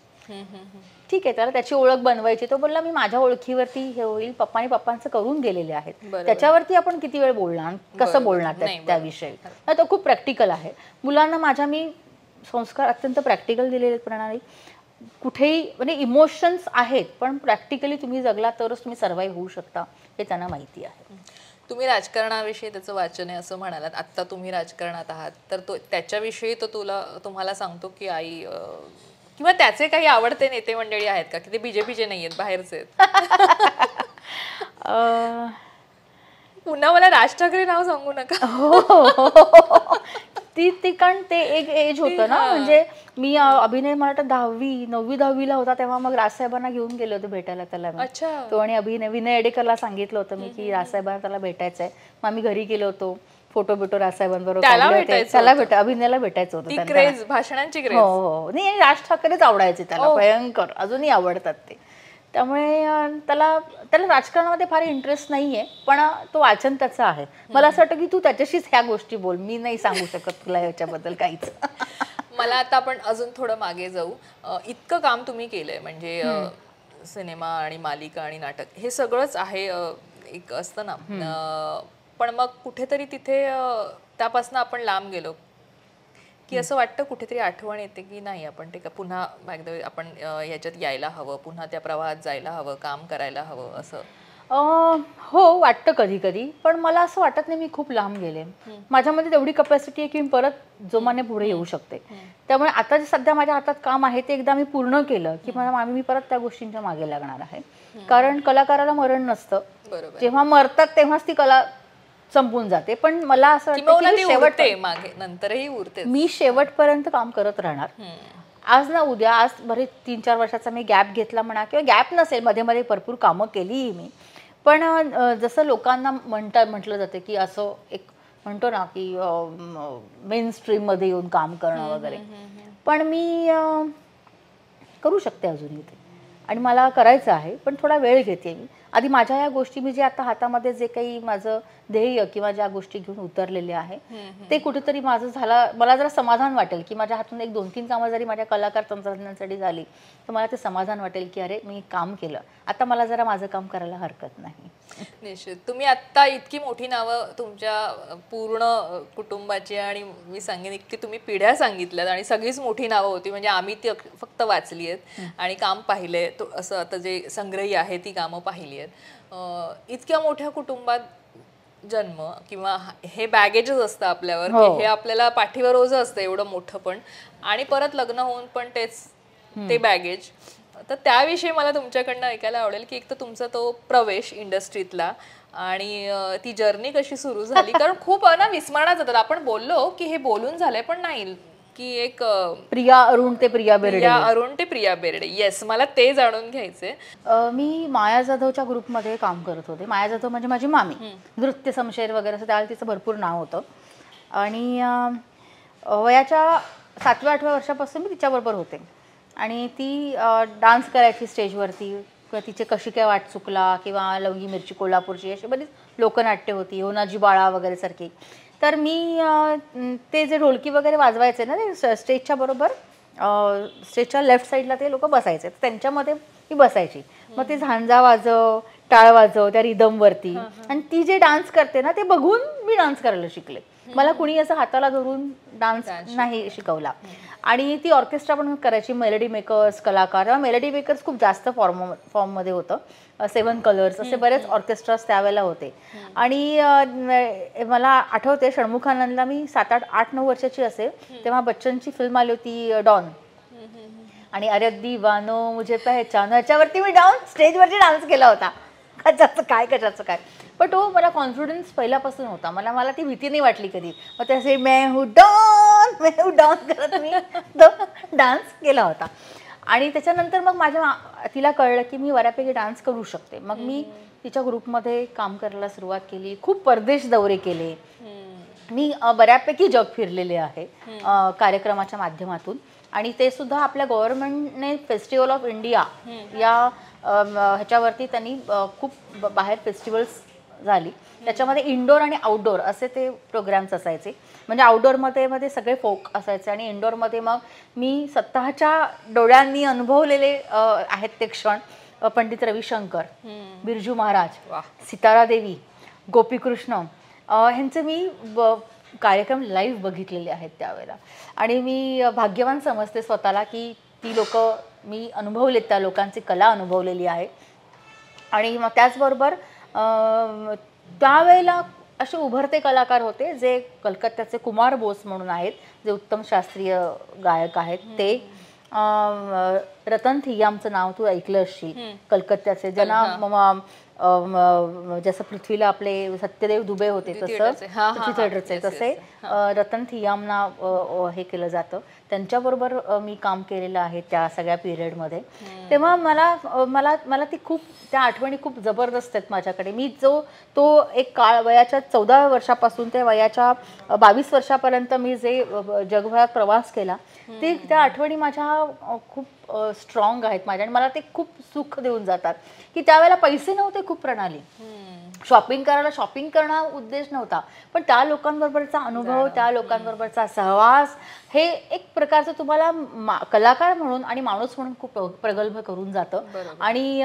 ठीक आहे त्याला त्याची ओळख बनवायची तो बोलला मी माझ्या ओळखीवरती हे होईल पप्पा आणि पप्पांचं करून गेलेले आहेत त्याच्यावरती आपण किती वेळ बोलणार कसं बोलणार त्याविषयी तो खूप प्रॅक्टिकल आहे मुलांना माझ्या मी संस्कार अत्यंत प्रॅक्टिकल दिलेले प्रणाली कुठेही म्हणजे इमोशन्स आहेत पण प्रॅक्टिकली तुम्ही जगला तरच तुम्ही सर्वाईव्ह होऊ शकता हे त्यांना माहिती आहे तुम्ही राजकारणाविषयी त्याचं वाचन आहे असं म्हणालात आत्ता तुम्ही राजकारणात आहात तर तो त्याच्याविषयी तो तुला तुम्हाला सांगतो की आई किंवा त्याचे काही आवडते नेते मंडळी आहेत का की ते बीजेपीचे नाही आहेत बाहेरचे आहेत पुन्हा मला राज ठाकरे नाव सांगू नका हो. ती तिकण ते एक एज होत ना म्हणजे मी अभिनय मला वाटतं दहावी नववी दहावीला होता तेव्हा मग राजसाहेबांना घेऊन गेले होते भेटायला त्याला तो आणि अभिनय विनय एडेकरला सांगितलं होतं मी की राजसाहेबांना त्याला भेटायचं आहे मग आम्ही घरी गेलो होतो फोटो बिटो राजसाहेबांबरोबर त्याला भेट अभिनयला भेटायचं होतं भाषणांची हो, हो हो नाही राज ठाकरेच आवडायचे त्याला भयंकर अजूनही आवडतात ते त्यामुळे त्याला त्याला राजकारणामध्ये फार इंटरेस्ट नाही आहे पण तो वाचन त्याचा आहे मला असं वाटतं की तू त्याच्याशीच ह्या गोष्टी बोल मी नाही सांगू शकत तुला याच्याबद्दल काहीच मला आता आपण अजून थोडं मागे जाऊ इतकं काम तुम्ही केलंय म्हणजे सिनेमा आणि मालिका आणि नाटक हे सगळंच आहे एक असतं ना पण मग कुठेतरी तिथे त्यापासून आपण लांब गेलो की असं वाटतं कुठेतरी आठवण येते की नाही आपण ते पुन्हा एकदा आपण याच्यात यायला हवं पुन्हा त्या प्रवाहात जायला हवं काम करायला हवं असं हो वाटतं कधी कधी पण मला असं वाटत नाही मी खूप लांब गेले माझ्यामध्ये तेवढी कपॅसिटी आहे की मी परत जोमाने पुढे येऊ शकते त्यामुळे आता जे सध्या माझ्या हातात काम आहे ते एकदा मी पूर्ण केलं की मला मी परत त्या गोष्टींच्या मागे लागणार आहे कारण कलाकाराला मरण नसतं जेव्हा मरतात तेव्हाच ती कला संपून जाते पण मला असं वाटतं शेवट मागे नंतरही उरते मी शेवटपर्यंत काम करत राहणार आज ना उद्या आज बरे तीन चार वर्षाचा मी गॅप घेतला म्हणा किंवा गॅप नसेल मध्ये मध्ये भरपूर कामं केली मी पण जसं लोकांना म्हणता म्हटलं जातं की असं एक म्हणतो ना की मेन स्ट्रीममध्ये येऊन काम करणं वगैरे पण मी करू शकते अजूनही ते आणि मला करायचं आहे पण थोडा वेळ घेते मी आधी माझ्या या गोष्टी मी जे आता हातामध्ये जे काही माझं ध्येय किंवा ज्या गोष्टी घेऊन उतरलेल्या आहे ते कुठेतरी माझं झाला मला जरा समाधान वाटेल की माझ्या हातून एक दोन तीन कामं जरी माझ्या कलाकार तंत्रज्ञानासाठी झाली तर मला ते समाधान वाटेल की अरे मी काम केलं आता मला जरा माझं काम करायला हरकत नाही निश्चित तुम्ही आत्ता इतकी मोठी नावं तुमच्या पूर्ण कुटुंबाची आणि मी सांगेन इतकी तुम्ही पिढ्या सांगितल्यात आणि सगळीच मोठी नावं होती म्हणजे आम्ही ती फक्त वाचली आहेत आणि काम पाहिले असं आता जे संग्रही आहे ती कामं पाहिली आहेत आहेत इतक्या मोठ्या कुटुंबात जन्म किंवा हे बॅगेजेस असतं आपल्यावर की हो. हे आपल्याला पाठीवर रोज असतं एवढं मोठं पण आणि परत लग्न होऊन पण तेच ते बॅगेज तर त्याविषयी मला तुमच्याकडनं ऐकायला आवडेल की एक तर तुमचा तो प्रवेश इंडस्ट्रीतला आणि ती जर्नी कशी सुरू झाली कारण खूप ना विस्मरणात जातात आपण बोललो की हे बोलून झालंय पण नाही की एक प्रिया अरुण ते प्रिया बेर्डे अरुण ते प्रिया बेर्डे येस मला ते जाणून घ्यायचे मी माया जाधवच्या ग्रुपमध्ये काम करत होते माया जाधव म्हणजे माझी मामी नृत्य समशेर वगैरे असं त्याला तिचं भरपूर नाव होतं आणि वयाच्या सातव्या आठव्या वर्षापासून मी तिच्याबरोबर होते आणि ती डान्स करायची स्टेजवरती किंवा तिचे कशी काय वाट चुकला किंवा लवंगी मिरची कोल्हापूरची अशी बरीच लोकनाट्य होती होनाजी बाळा वगैरे सारखी तर मी ते जे ढोलकी वगैरे वाजवायचे ना ते स्टेजच्या बरोबर स्टेजच्या लेफ्ट साईडला ते लोक बसायचे त्यांच्यामध्ये मी बसायची मग ते झांजा वाजव टाळ वाजव त्या रिदमवरती आणि ती जे डान्स करते ना ते बघून मी डान्स करायला शिकले मला कुणी असं हाताला धरून डान्स नाही शिकवला आणि ती ऑर्केस्ट्रा पण करायची मेलडी मेकर्स कलाकार मेलडी मेकर्स खूप जास्त फॉर्म फॉर्ममध्ये होतं सेवन कलर्स असे बरेच ऑर्केस्ट्रा त्यावेळेला होते आणि मला आठवते षण्मुखानंदला मी सात आठ आठ नऊ वर्षाची असे तेव्हा बच्चनची फिल्म आली होती डॉन आणि अरे दिवानो मुझे पहचान ह्याच्यावरती मी डाऊन स्टेजवरती डान्स केला होता कशाचं काय कशाचं काय पण तो हो, मला कॉन्फिडन्स पहिल्यापासून होता मला मला ती भीती नाही वाटली कधी मग त्याचे मे हू डॉन मे हू डॉन करत मी तो डान्स केला होता आणि त्याच्यानंतर मग माझ्या तिला कळलं की मी बऱ्यापैकी डान्स करू शकते मग मी तिच्या ग्रुपमध्ये काम करायला सुरुवात केली खूप परदेश दौरे केले मी बऱ्यापैकी जग फिरलेले आहे कार्यक्रमाच्या माध्यमातून आणि ते सुद्धा आपल्या गव्हर्नमेंटने फेस्टिवल ऑफ इंडिया या ह्याच्यावरती त्यांनी खूप बाहेर फेस्टिवल्स झाली त्याच्यामध्ये इनडोअर आणि आउटडोअर असे ते प्रोग्राम्स असायचे म्हणजे आउटडोअरमध्ये मध्ये सगळे फोक असायचे आणि इंडोअरमध्ये मग मी स्वतःच्या डोळ्यांनी अनुभवलेले आहेत ते क्षण पंडित रविशंकर बिरजू महाराज सितारा देवी गोपीकृष्ण ह्यांचे मी कार्यक्रम लाईव्ह बघितलेले आहेत त्यावेळेला आणि मी भाग्यवान समजते स्वतःला की ती लोक मी अनुभवले त्या लोकांची कला अनुभवलेली आहे आणि मग त्याचबरोबर त्यावेळेला असे उभरते कलाकार होते जे कलकत्त्याचे कुमार बोस म्हणून आहेत जे उत्तम शास्त्रीय गायक आहेत ते रतन थियामचं नाव तू ऐकलं असशील कलकत्त्याचे ज्यांना जसं पृथ्वीला आपले सत्यदेव दुबे होते तसं तसे रतन थियामना हे केलं जातं त्यांच्याबरोबर मी काम केलेलं आहे त्या सगळ्या पिरियडमध्ये तेव्हा मला मला मला ती खूप त्या आठवणी खूप जबरदस्त आहेत माझ्याकडे मी जो तो एक काळ वयाच्या चौदा वर्षापासून ते वयाच्या बावीस वर्षापर्यंत मी जे जगभरात प्रवास केला ते त्या आठवणी माझ्या खूप स्ट्रॉंग आहेत माझ्या आणि मला ते खूप सुख देऊन जातात की त्यावेळेला पैसे नव्हते खूप प्रणाली शॉपिंग करायला शॉपिंग करणं उद्देश नव्हता पण त्या लोकांबरोबरचा अनुभव त्या लोकांबरोबरचा सहवास हे एक प्रकारचं तुम्हाला कलाकार म्हणून आणि माणूस म्हणून खूप प्रगल्भ करून जातं आणि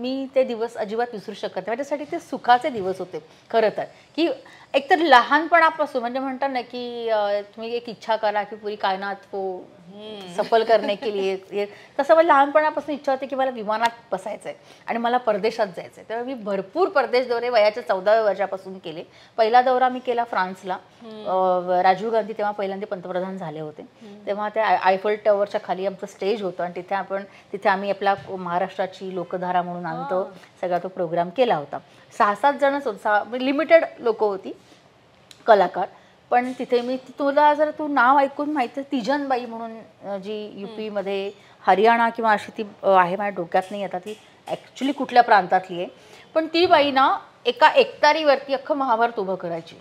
मी ते दिवस अजिबात विसरू शकत नाही त्याच्यासाठी ते सुखाचे दिवस होते खरं तर की एकतर लहानपणापासून म्हणजे म्हणतात ना की तुम्ही एक इच्छा करा की पुरी कायनात को हो, सफल करणे के लिए तसं मला लहानपणापासून इच्छा होती की मला विमानात बसायचं आहे आणि मला परदेशात जायचं आहे मी भरपूर परदेश दौरे वयाच्या चौदाव्या वर्षापासून केले पहिला दौरा मी केला फ्रान्सला राजीव गांधी तेव्हा पहिल्यांदा पंतप्रधान झाले होते तेव्हा त्या आयफल टॉवरच्या खाली आमचं स्टेज होतं आणि तिथे आपण तिथे आम्ही आपला महाराष्ट्राची लोकधारा म्हणून आणतो सगळा तो प्रोग्राम केला होता सहा सात जण सहा लिमिटेड लोक होती कलाकार पण तिथे मी तुला जर तू नाव ऐकून माहिती तिजनबाई म्हणून जी यू मध्ये हरियाणा किंवा अशी ती आहे माझ्या डोक्यात नाही आता ती ॲक्च्युली कुठल्या प्रांतातली आहे पण ती बाई ना एका एकतारीवरती अख्खं महाभारत उभं करायची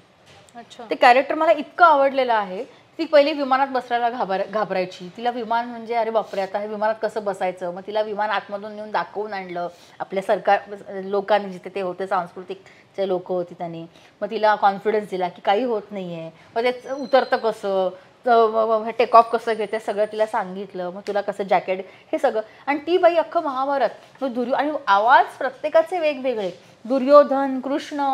अच्छा ते कॅरेक्टर मला इतकं आवडलेलं आहे ती पहिले विमानात बसायला घाबर घाबरायची तिला विमान म्हणजे अरे बापरे आता हे विमानात कसं बसायचं मग तिला विमान आतमधून नेऊन दाखवून आणलं आपल्या सरकार लोकांनी जिथे ते होते सांस्कृतिकचे लोक होती त्यांनी मग तिला कॉन्फिडन्स दिला की काही होत नाही आहे मग ते उतरतं कसं टेक ऑफ कसं घेते सगळं तिला सांगितलं मग तुला कसं जॅकेट हे सगळं आणि ती बाई अख्खं महाभारत मग दुर्यो आणि आवाज प्रत्येकाचे वेगवेगळे दुर्योधन कृष्ण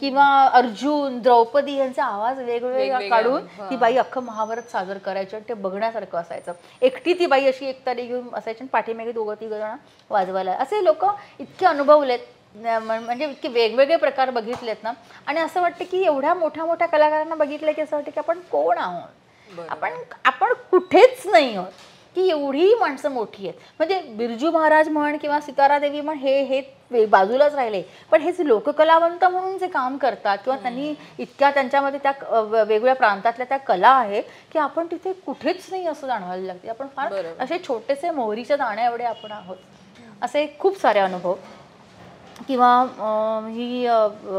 किंवा अर्जुन द्रौपदी यांचा आवाज वेगवेगळा काढून ती बाई अख्खं महाभारत सादर करायचं ते बघण्यासारखं असायचं एकटी ती बाई अशी एकतारी घेऊन असायची पाठीमागे दोघं तिघ जण वाजवायला असे लोक इतके अनुभवलेत म्हणजे इतके वेगवेगळे प्रकार बघितलेत ना आणि असं वाटतं की एवढ्या मोठ्या मोठ्या कलाकारांना बघितलं की असं वाटतं की आपण कोण आहोत आपण आपण कुठेच नाही आहोत की एवढी माणसं मोठी आहेत म्हणजे बिरजू महाराज म्हण किंवा देवी म्हण हे हे बाजूलाच राहिले पण हेच लोककलावंत म्हणून जे काम करतात किंवा त्यांनी इतक्या त्यांच्यामध्ये त्या वेगवेगळ्या प्रांतातल्या त्या कला आहे की आपण तिथे कुठेच नाही असं जाणवायला लागते आपण फार असे छोटेसे मोहरीच्या दाण्या एवढे आपण आहोत असे खूप सारे अनुभव किंवा ही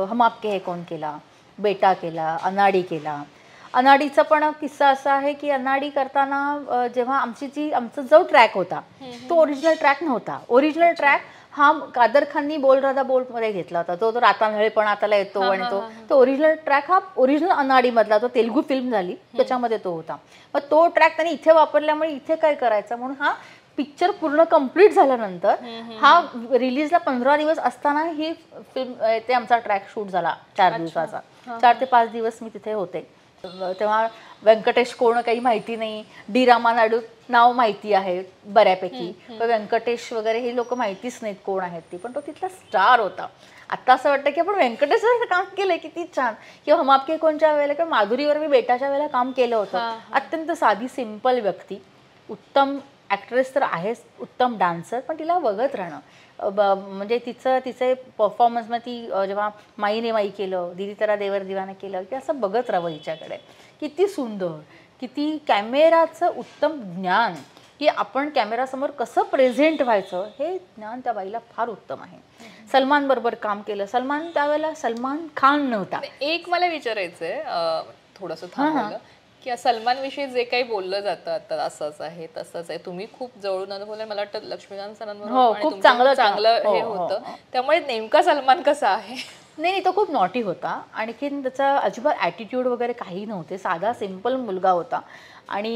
हम आपके हे कोण केला बेटा केला अनाडी केला अनाडीचा पण किस्सा असा आहे की अनाडी करताना जेव्हा आमची जी आमचा जो ट्रॅक होता तो ओरिजिनल ट्रॅक नव्हता ओरिजिनल ट्रॅक हा कादर खाननी बोल राधा बोल मध्ये घेतला होता जो तो पण आता येतो आणि तो तो ओरिजिनल ट्रॅक हा ओरिजिनल अनाडी मधला तो तेलुगू फिल्म झाली त्याच्यामध्ये तो होता मग तो ट्रॅक त्यांनी इथे वापरल्यामुळे इथे काय करायचा म्हणून हा पिक्चर पूर्ण कम्प्लीट झाल्यानंतर हा रिलीजला पंधरा दिवस असताना ही फिल्म ते आमचा ट्रॅक शूट झाला चार दिवसाचा चार ते पाच दिवस मी तिथे होते तेव्हा व्यंकटेश कोण काही माहिती नाही डी रामानाडू नाव माहिती आहे बऱ्यापैकी पण व्यंकटेश वगैरे हे लोक माहितीच नाहीत कोण आहेत ती पण तो तिथला स्टार होता आता असं वाटतं की आपण व्यंकटेशवर काम केलंय किती छान किंवा हम आपके कोणच्या वेळेला किंवा माधुरीवर मी बेटाच्या वेळेला काम केलं होतं अत्यंत साधी सिंपल व्यक्ती उत्तम ऍक्ट्रेस तर आहेच उत्तम डान्सर पण तिला वगत राहणं म्हणजे तिचं तिचे परफॉर्मन्स मग ती जेव्हा माईने माई केलं दिली तरा देवर दिवाने केलं की असं बघत राहावं हिच्याकडे किती सुंदर किती कॅमेराचं उत्तम ज्ञान की आपण कॅमेरासमोर कसं प्रेझेंट व्हायचं हे ज्ञान त्या बाईला फार उत्तम आहे सलमान बरोबर काम केलं सलमान त्यावेळेला सलमान खान नव्हता एक मला विचारायचंय थोडस की सलमानविषयी जे काही बोललं जातं आता असंच आहे तसंच आहे तुम्ही खूप जवळून अनुभव मला वाटतं लक्ष्मीकांत सरांवर हो, खूप चांगलं चांगलं हे हो, हो, होतं त्यामुळे नेमका सलमान कसा आहे नाही नाही तो खूप नॉटी होता आणखीन त्याचा अजिबात ॲटिट्यूड वगैरे काही नव्हते साधा सिम्पल मुलगा होता आणि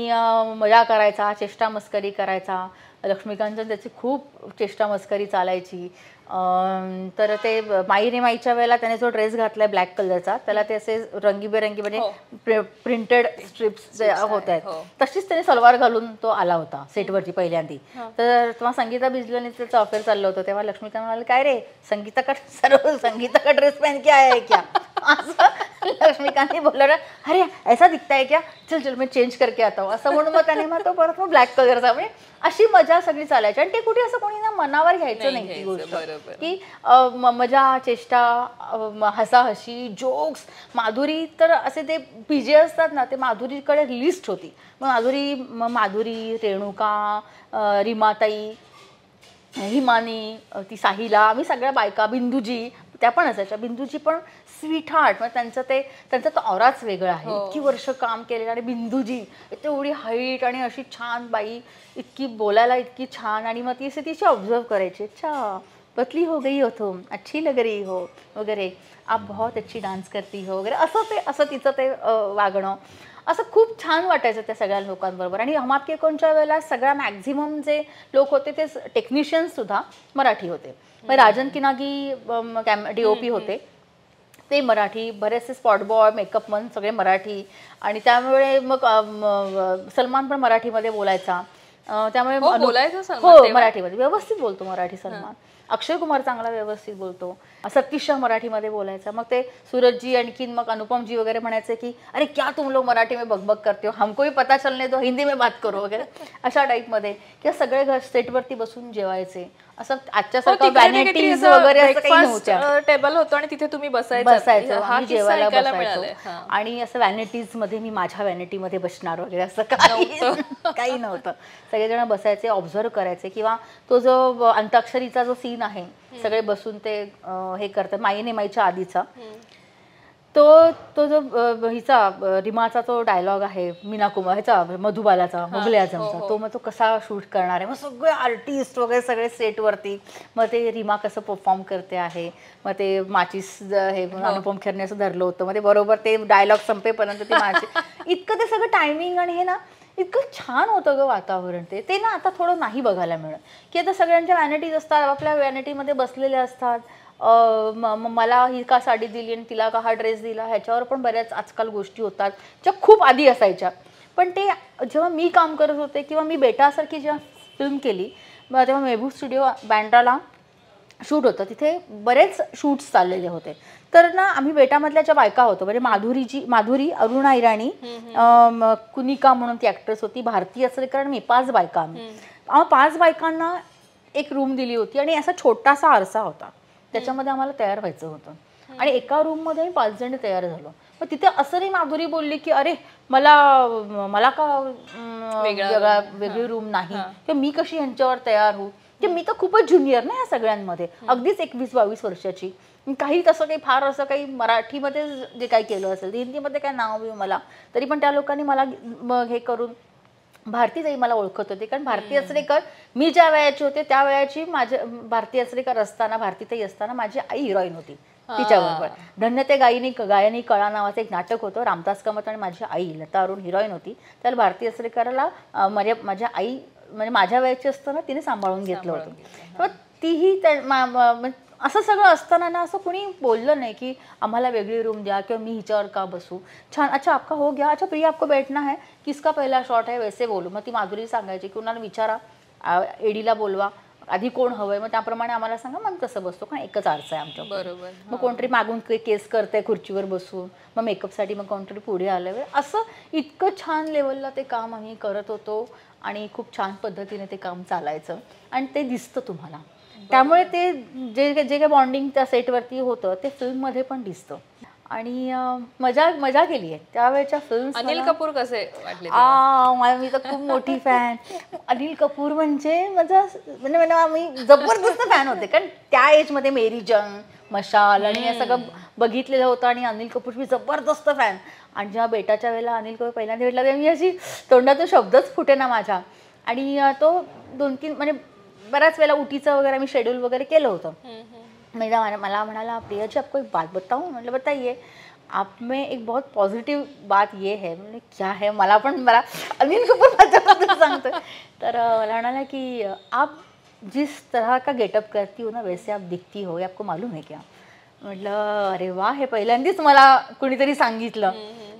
मजा करायचा चेष्टा मस्करी करायचा लक्ष्मीकांतन त्याची खूप चेष्टा मस्करी चालायची तर ते माईने माईच्या वेळेला त्याने जो ड्रेस घातलाय ब्लॅक कलरचा त्याला ते असे रंगीबेरंगी म्हणजे हो. प्रिंटेड स्ट्रिप्स होत आहेत हो. तशीच त्याने सलवार घालून तो आला होता सेटवरती पहिल्यांदी तर तेव्हा संगीता बिजलोने त्याचा अफेअर चाललं होतं तेव्हा लक्ष्मीकांत म्हणाले काय रे संगीता का सर्व संगीता का ड्रेस पहन की आहे क्या लक्ष्मीकांत बोलला अरे ऐसा दिखता है क्या चल चल मी चेंज करके आता असं म्हणून मग त्याने मग तो परत मग ब्लॅक कलरचा म्हणजे अशी मजा सगळी चालायची आणि ते कुठे असं कोणी ना मनावर घ्यायचं नाही ती गोष्ट की मजा चेष्टा हसाहशी जोक्स माधुरी तर असे ते पिजे असतात ना ते माधुरीकडे लिस्ट होती मग माधुरी माधुरी रेणुका रिमाताई हिमानी ती साहिला आम्ही सगळ्या बायका बिंदूजी त्या पण असायच्या बिंदूची पण स्वीट हार्ट मग त्यांचं ते त्यांचा तो औराच वेगळा आहे हो. इतकी वर्ष काम केलेलं आणि बिंदूजी तेवढी हाईट आणि अशी छान बाई इतकी बोलायला इतकी छान आणि मग ती असे तिची ऑब्झर्व करायची अच्छा पतली हो गई हो तुम अच्छी लग रही हो वगैरे आप बहुत अच्छी डान्स करती हो वगैरे असं ते असं तिचं ते वागणं असं खूप छान वाटायचं त्या सगळ्या लोकांबरोबर आणि के कोणच्या वेळेला सगळ्या मॅक्झिमम जे लोक होते ते सुद्धा मराठी होते मग Rajan Kinagi cam D P होते ते मराठी बरेचसे स्पॉट बॉय मेकअप मन सगळे मराठी आणि त्यामुळे मग सलमान पण मराठीमध्ये बोलायचा त्यामुळे हो, हो मराठीमध्ये व्यवस्थित बोलतो मराठी सलमान अक्षय कुमार चांगला व्यवस्थित बोलतो सतीश शाह मराठीमध्ये बोलायचा मग ते सूरजजी आणखीन मग अनुपमजी वगैरे म्हणायचे की अरे क्या तुम लोग मराठी में बकबक करते हो हमको भी पता चलने दो हिंदी में बात करो वगैरे अशा टाईपमध्ये किंवा सगळे घर सेटवरती बसून जेवायचे असं आजच्या व्हॅनिटीज हो, वगैरे काही टेबल होतं आणि तिथे तुम्ही बसायचं जेवायला बसायचो आणि असं व्हॅनिटीज मध्ये मी माझ्या व्हॅनिटी मध्ये बसणार वगैरे असं काही नव्हतं सगळेजण बसायचे ऑब्झर्व करायचे किंवा तो जो अंताक्षरीचा जो सीन आहे सगळे बसून ते हे करतात माईने माईच्या आधीचा तो तो जो हिचा रिमाचा जो डायलॉग आहे मीना कुमार ह्याचा मधुबालाचा मुघले आजमचा हो, हो. तो मग तो कसा शूट करणार आहे मग सगळे आर्टिस्ट वगैरे सगळे सेटवरती मग ते रिमा कसं परफॉर्म करते आहे मग ते माचीस हे हो. अनुपम खेरणे असं धरलं होतं मग ते बरोबर ते डायलॉग संपेपर्यंत ते माची इतकं ते सगळं टायमिंग आणि हे ना इतकं छान होतं गं वातावरण ते ते ना आता थोडं नाही बघायला मिळत की आता सगळ्यांच्या वॅनिटीज असतात आपल्या वॅनिटीमध्ये बसलेल्या असतात म मला ही का साडी दिली आणि तिला का हा ड्रेस दिला ह्याच्यावर पण बऱ्याच आजकाल गोष्टी होतात ज्या खूप आधी असायच्या पण ते जेव्हा मी काम करत होते किंवा मी बेटासारखी जेव्हा फिल्म केली तेव्हा मेहबूब स्टुडिओ बँड्राला शूट होतं तिथे बरेच शूट्स चाललेले होते तर ना आम्ही बेटामधल्या ज्या बायका होतो म्हणजे माधुरीजी माधुरी अरुणा इराणी कुनिका म्हणून ती ॲक्ट्रेस होती भारतीय असेल कारण मी पाच बायका आम्ही पाच बायकांना एक रूम दिली होती आणि असा छोटासा आरसा होता त्याच्यामध्ये आम्हाला तयार व्हायचं होतं आणि एका रूममध्ये आम्ही पाच जण तयार झालो मग तिथे असं नाही माधुरी बोलली की अरे मला मला का वेगळा वेगळी रूम नाही किंवा मी कशी यांच्यावर तयार होऊ की मी तर खूपच ज्युनियर ना या सगळ्यांमध्ये अगदीच एकवीस बावीस वर्षाची काही तसं काही फार असं काही मराठीमध्ये जे काही केलं असेल हिंदीमध्ये काय नाव येऊ मला तरी पण त्या लोकांनी मला हे करून भारती मला ओळखत होते कारण भारतीय असरेकर मी ज्या वयाची होते त्या वयाची माझ्या भारतीय असरेकर असताना भारती असताना माझी आई हिरोईन होती तिच्याबरोबर ते गायनी गायनी कळा नावाचं एक नाटक होतं रामदास कमत आणि माझी आई लता अरुण हिरोईन होती त्याला भारतीय असरेकरला माझ्या माझ्या आई म्हणजे माझ्या वयाची असताना तिने सांभाळून घेतलं होतं तिही तीही म्हणजे असं सगळं असताना ना असं कुणी बोललं नाही की आम्हाला वेगळी रूम द्या किंवा मी हिच्यावर का बसू छान अच्छा आपका हो गया अच्छा प्रिया आपको बैठना है किसका पहिला शॉट आहे वैसे बोलू मग ती माधुरी सांगायची की उन्हाला विचारा एडीला बोलवा आधी कोण हवंय मग त्याप्रमाणे आम्हाला सांगा मग कसं बसतो कारण एकच आरसा आहे आमच्या बरोबर मग कोणतरी मागून केस करते खुर्चीवर बसून मग मेकअपसाठी मग कोणतरी पुढे आलं असं इतकं छान लेवलला ते काम आम्ही करत होतो आणि खूप छान पद्धतीने ते काम चालायचं आणि ते दिसतं तुम्हाला त्यामुळे ते जे जे काही बॉन्डिंग त्या सेटवरती होतं ते फिल्ममध्ये पण दिसतं आणि मजा मजा केली आहे त्यावेळेच्या फिल्म अनिल कपूर कसे मला मी तर खूप मोठी फॅन अनिल कपूर म्हणजे माझा म्हणजे म्हणजे मी जबरदस्त फॅन होते कारण त्या एजमध्ये मेरी जंग मशाल आणि हे सगळं बघितलेलं होतं आणि अनिल कपूर मी जबरदस्त फॅन आणि जेव्हा बेटाच्या वेळेला अनिल कपूर पहिल्यांदा भेटला तेव्हा मी अशी तोंडातून शब्दच फुटे ना माझ्या आणि तो दोन तीन म्हणजे बऱ्याच वेळेला उटीचं वगैरे मी शेड्यूल वगैरे केलं होतं मला म्हणाला प्रिया जी आपको एक बात बताऊ म्हटलं बताइए आप में एक बहुत पॉझिटिव्ह बात ये है म्हणजे क्या है मला पण मला अनिल कपूर सांगतो तर मला म्हणाला की आप जिस तरह का गेटअप करती हो ना वैसे आप दिखती हो आपको मालूम है क्या म्हटलं अरे वा हे पहिल्यांदीच मला कुणीतरी सांगितलं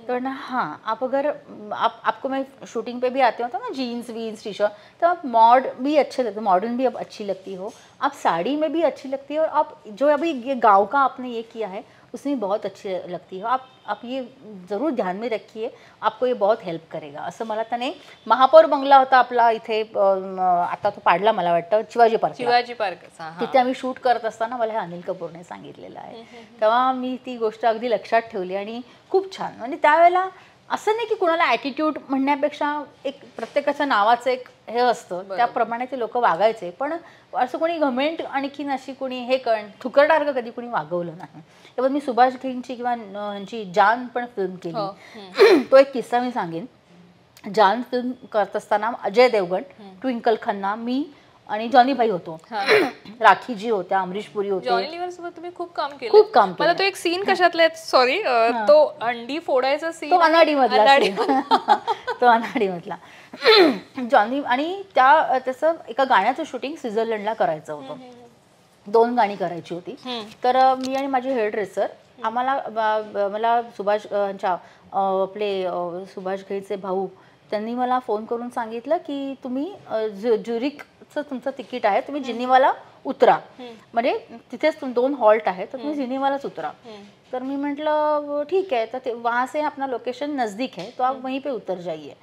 तो ना हाँ आप अगर आप आपको मैं शूटिंग पे भी आते हो तो ना जीन्स वीन्स टी शर्ट तो आप मॉड भी अच्छे लगते हो मॉडर्न भी आप अच्छी लगती हो आप साड़ी में भी अच्छी लगती हो और आप जो अभी ये गाँव का आपने ये किया है उसमें बहुत अच्छी लगती हो आप आप ये जरूर ध्यान में रखिए आपको ये बहुत हेल्प करेगा असं मला त्याने महापौर बंगला होता आपला इथे आता तो पाडला मला वाटतं शिवाजी पार्क शिवाजी पार्क तिथे आम्ही शूट करत असताना मला अनिल कपूरने सांगितलेलं आहे तेव्हा मी ती गोष्ट अगदी लक्षात ठेवली आणि खूप छान म्हणजे त्यावेळेला असं नाही की कुणाला ऍटिट्यूड म्हणण्यापेक्षा एक प्रत्येकाच्या नावाचं एक हे असतं त्याप्रमाणे ते लोक वागायचे पण असं कोणी घमेंट आणखीन अशी कोणी हे कण ठुकरडार्ग कधी कोणी वागवलं नाही तेव्हा मी सुभाष घिंगची किंवा ह्यांची जान पण फिल्म केली हो. तो एक किस्सा मी सांगेन जान फिल्म करत असताना अजय देवगण ट्विंकल खन्ना मी आणि जॉनी भाई होतो राखीजी होत्या अमरीश पुरी होते खूप काम केलं खूप काम मला तो एक सीन कशातला सॉरी तो अंडी फोडायचा सीन तो अनाडी मधला तो अनाडी मधला जॉनी आणि त्या त्याचं एका गाण्याचं शूटिंग स्वित्झर्लंडला करायचं होतं दोन गाणी करायची होती तर मी आणि माझे हेअर ड्रेसर आम्हाला मला सुभाष यांच्या आपले सुभाष घईचे भाऊ त्यांनी मला फोन करून सांगितलं की तुम्ही ज्युरिकचं तुमचं तिकीट आहे तुम्ही जिनीवाला उतरा म्हणजे तिथेच दोन हॉल्ट आहे तर तुम्ही जिनीवालाच उतरा तर मी म्हटलं ठीक आहे तर ते वहाँ से आपला लोकेशन नजदीक आहे तो आप वहीं पे उतर जाईये